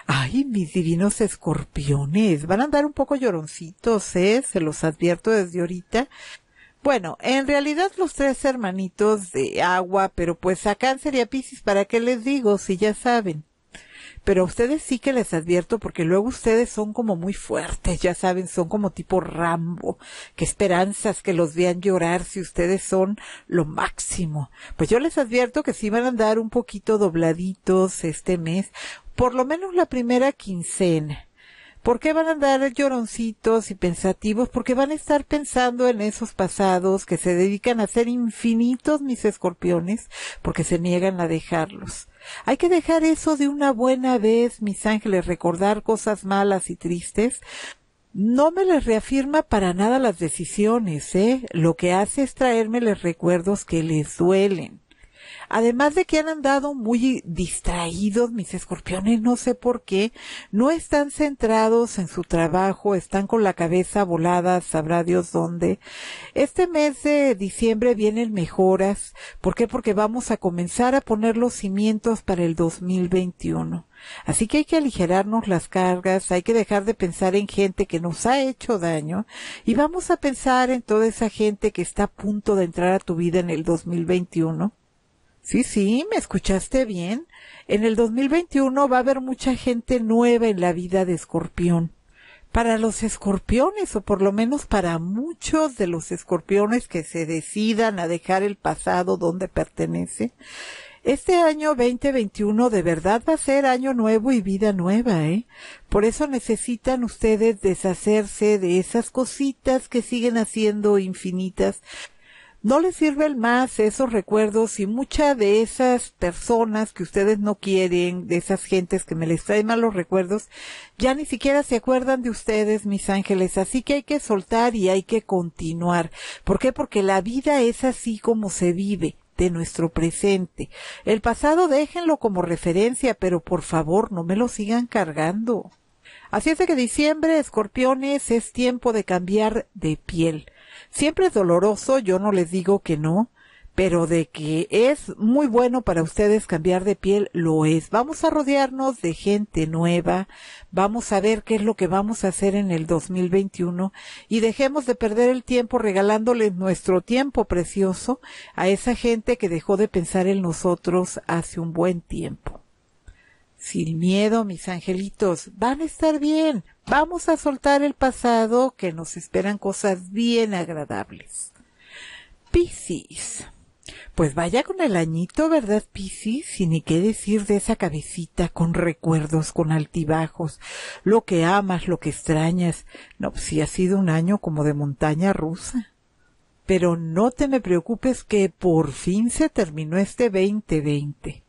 [SPEAKER 1] Ay, mis divinos escorpiones, van a andar un poco lloroncitos, ¿eh? Se los advierto desde ahorita. Bueno, en realidad los tres hermanitos de agua, pero pues a cáncer y a piscis, ¿para qué les digo si ya saben? pero a ustedes sí que les advierto porque luego ustedes son como muy fuertes, ya saben, son como tipo Rambo, que esperanzas que los vean llorar si ustedes son lo máximo. Pues yo les advierto que sí van a andar un poquito dobladitos este mes, por lo menos la primera quincena ¿Por qué van a andar lloroncitos y pensativos? Porque van a estar pensando en esos pasados que se dedican a ser infinitos mis escorpiones, porque se niegan a dejarlos. Hay que dejar eso de una buena vez, mis ángeles, recordar cosas malas y tristes, no me les reafirma para nada las decisiones, ¿eh? Lo que hace es traerme los recuerdos que les duelen. Además de que han andado muy distraídos, mis escorpiones, no sé por qué, no están centrados en su trabajo, están con la cabeza volada, sabrá Dios dónde. Este mes de diciembre vienen mejoras. ¿Por qué? Porque vamos a comenzar a poner los cimientos para el 2021. Así que hay que aligerarnos las cargas, hay que dejar de pensar en gente que nos ha hecho daño y vamos a pensar en toda esa gente que está a punto de entrar a tu vida en el 2021 Sí, sí, me escuchaste bien. En el 2021 va a haber mucha gente nueva en la vida de escorpión. Para los escorpiones, o por lo menos para muchos de los escorpiones que se decidan a dejar el pasado donde pertenece, este año 2021 de verdad va a ser año nuevo y vida nueva, ¿eh? Por eso necesitan ustedes deshacerse de esas cositas que siguen haciendo infinitas no les sirven más esos recuerdos y muchas de esas personas que ustedes no quieren, de esas gentes que me les traen malos recuerdos, ya ni siquiera se acuerdan de ustedes, mis ángeles. Así que hay que soltar y hay que continuar. ¿Por qué? Porque la vida es así como se vive de nuestro presente. El pasado déjenlo como referencia, pero por favor no me lo sigan cargando. Así es de que diciembre, escorpiones, es tiempo de cambiar de piel. Siempre es doloroso, yo no les digo que no, pero de que es muy bueno para ustedes cambiar de piel, lo es. Vamos a rodearnos de gente nueva, vamos a ver qué es lo que vamos a hacer en el 2021 y dejemos de perder el tiempo regalándoles nuestro tiempo precioso a esa gente que dejó de pensar en nosotros hace un buen tiempo. Sin miedo, mis angelitos, van a estar bien. Vamos a soltar el pasado que nos esperan cosas bien agradables. Piscis. Pues vaya con el añito, ¿verdad, Piscis? Y ni qué decir de esa cabecita con recuerdos, con altibajos, lo que amas, lo que extrañas. No, si pues sí ha sido un año como de montaña rusa. Pero no te me preocupes que por fin se terminó este 2020.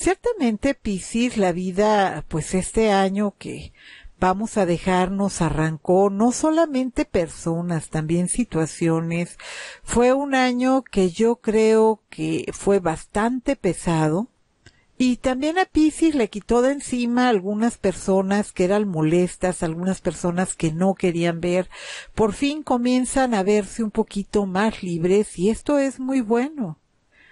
[SPEAKER 1] Ciertamente, Piscis, la vida, pues este año que vamos a dejarnos arrancó no solamente personas, también situaciones. Fue un año que yo creo que fue bastante pesado. Y también a Pisces le quitó de encima algunas personas que eran molestas, algunas personas que no querían ver. Por fin comienzan a verse un poquito más libres y esto es muy bueno.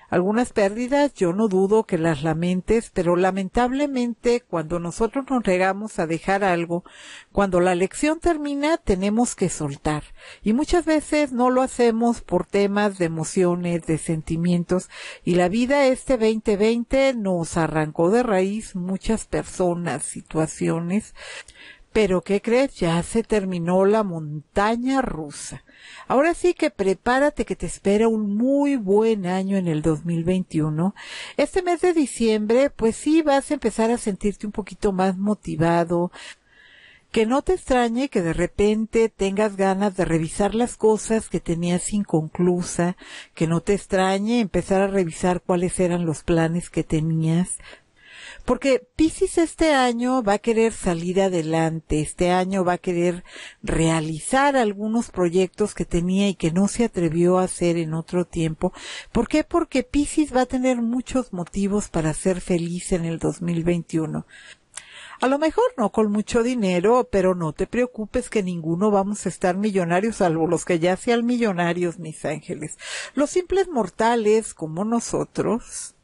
[SPEAKER 1] Algunas pérdidas yo no dudo que las lamentes, pero lamentablemente cuando nosotros nos regamos a dejar algo, cuando la lección termina tenemos que soltar. Y muchas veces no lo hacemos por temas de emociones, de sentimientos. Y la vida este 2020 nos arrancó de raíz muchas personas, situaciones. Pero ¿qué crees? Ya se terminó la montaña rusa. Ahora sí que prepárate que te espera un muy buen año en el 2021. Este mes de diciembre, pues sí vas a empezar a sentirte un poquito más motivado, que no te extrañe que de repente tengas ganas de revisar las cosas que tenías inconclusa, que no te extrañe empezar a revisar cuáles eran los planes que tenías, porque Pisces este año va a querer salir adelante, este año va a querer realizar algunos proyectos que tenía y que no se atrevió a hacer en otro tiempo. ¿Por qué? Porque Pisces va a tener muchos motivos para ser feliz en el 2021. A lo mejor no con mucho dinero, pero no te preocupes que ninguno vamos a estar millonarios, salvo los que ya sean millonarios, mis ángeles. Los simples mortales, como nosotros,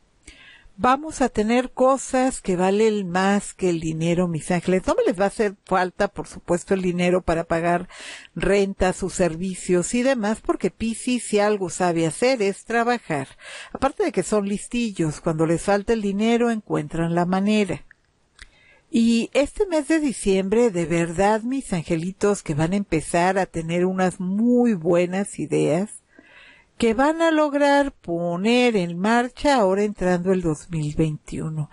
[SPEAKER 1] vamos a tener cosas que valen más que el dinero, mis ángeles. No me les va a hacer falta, por supuesto, el dinero para pagar renta, sus servicios y demás, porque PISI, si algo sabe hacer es trabajar. Aparte de que son listillos, cuando les falta el dinero encuentran la manera. Y este mes de diciembre, de verdad, mis angelitos, que van a empezar a tener unas muy buenas ideas, que van a lograr poner en marcha ahora entrando el 2021.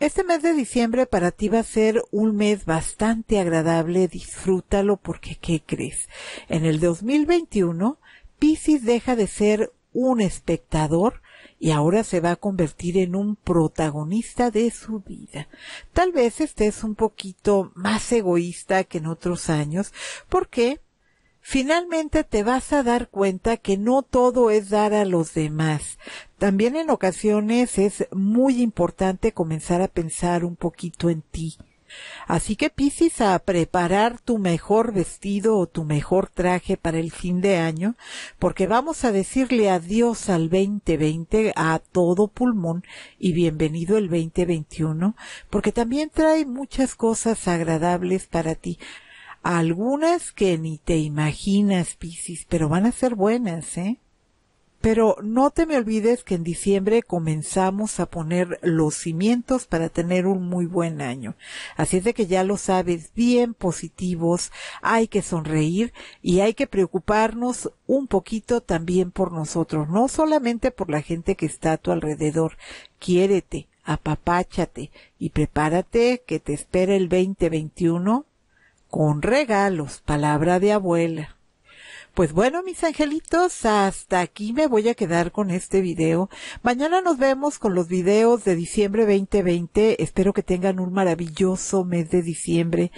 [SPEAKER 1] Este mes de diciembre para ti va a ser un mes bastante agradable, disfrútalo porque ¿qué crees? En el 2021, Pisces deja de ser un espectador y ahora se va a convertir en un protagonista de su vida. Tal vez estés un poquito más egoísta que en otros años. ¿Por qué? Finalmente te vas a dar cuenta que no todo es dar a los demás. También en ocasiones es muy importante comenzar a pensar un poquito en ti. Así que Piscis a preparar tu mejor vestido o tu mejor traje para el fin de año, porque vamos a decirle adiós al 2020 a todo pulmón y bienvenido el 2021, porque también trae muchas cosas agradables para ti algunas que ni te imaginas, Pisis, pero van a ser buenas, ¿eh? Pero no te me olvides que en diciembre comenzamos a poner los cimientos para tener un muy buen año. Así es de que ya lo sabes, bien positivos, hay que sonreír y hay que preocuparnos un poquito también por nosotros, no solamente por la gente que está a tu alrededor. Quiérete, apapáchate y prepárate que te espera el 2021 con regalos, palabra de abuela. Pues bueno, mis angelitos, hasta aquí me voy a quedar con este video. Mañana nos vemos con los videos de diciembre 2020. Espero que tengan un maravilloso mes de diciembre.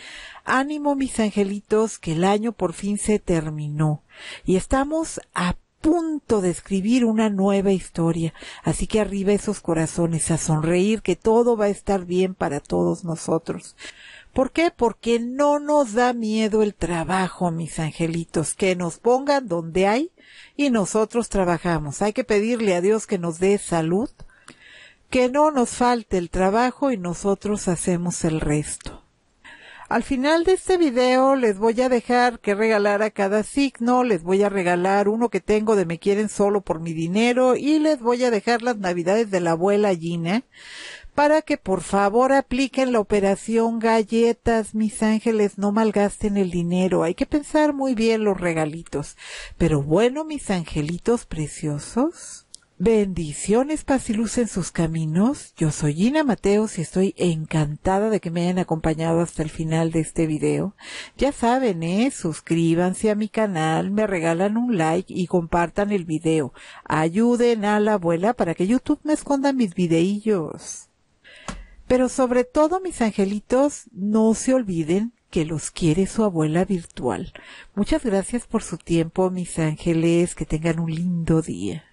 [SPEAKER 1] Ánimo, mis angelitos, que el año por fin se terminó. Y estamos a punto de escribir una nueva historia. Así que arriba esos corazones, a sonreír, que todo va a estar bien para todos nosotros. ¿Por qué? Porque no nos da miedo el trabajo, mis angelitos, que nos pongan donde hay y nosotros trabajamos. Hay que pedirle a Dios que nos dé salud, que no nos falte el trabajo y nosotros hacemos el resto. Al final de este video les voy a dejar que regalar a cada signo, les voy a regalar uno que tengo de me quieren solo por mi dinero y les voy a dejar las navidades de la abuela Gina para que por favor apliquen la operación galletas, mis ángeles, no malgasten el dinero, hay que pensar muy bien los regalitos. Pero bueno, mis angelitos preciosos, bendiciones, paz y luz en sus caminos. Yo soy Gina Mateos y estoy encantada de que me hayan acompañado hasta el final de este video. Ya saben, eh, suscríbanse a mi canal, me regalan un like y compartan el video. Ayuden a la abuela para que YouTube me esconda mis videillos. Pero sobre todo, mis angelitos, no se olviden que los quiere su abuela virtual. Muchas gracias por su tiempo, mis ángeles. Que tengan un lindo día.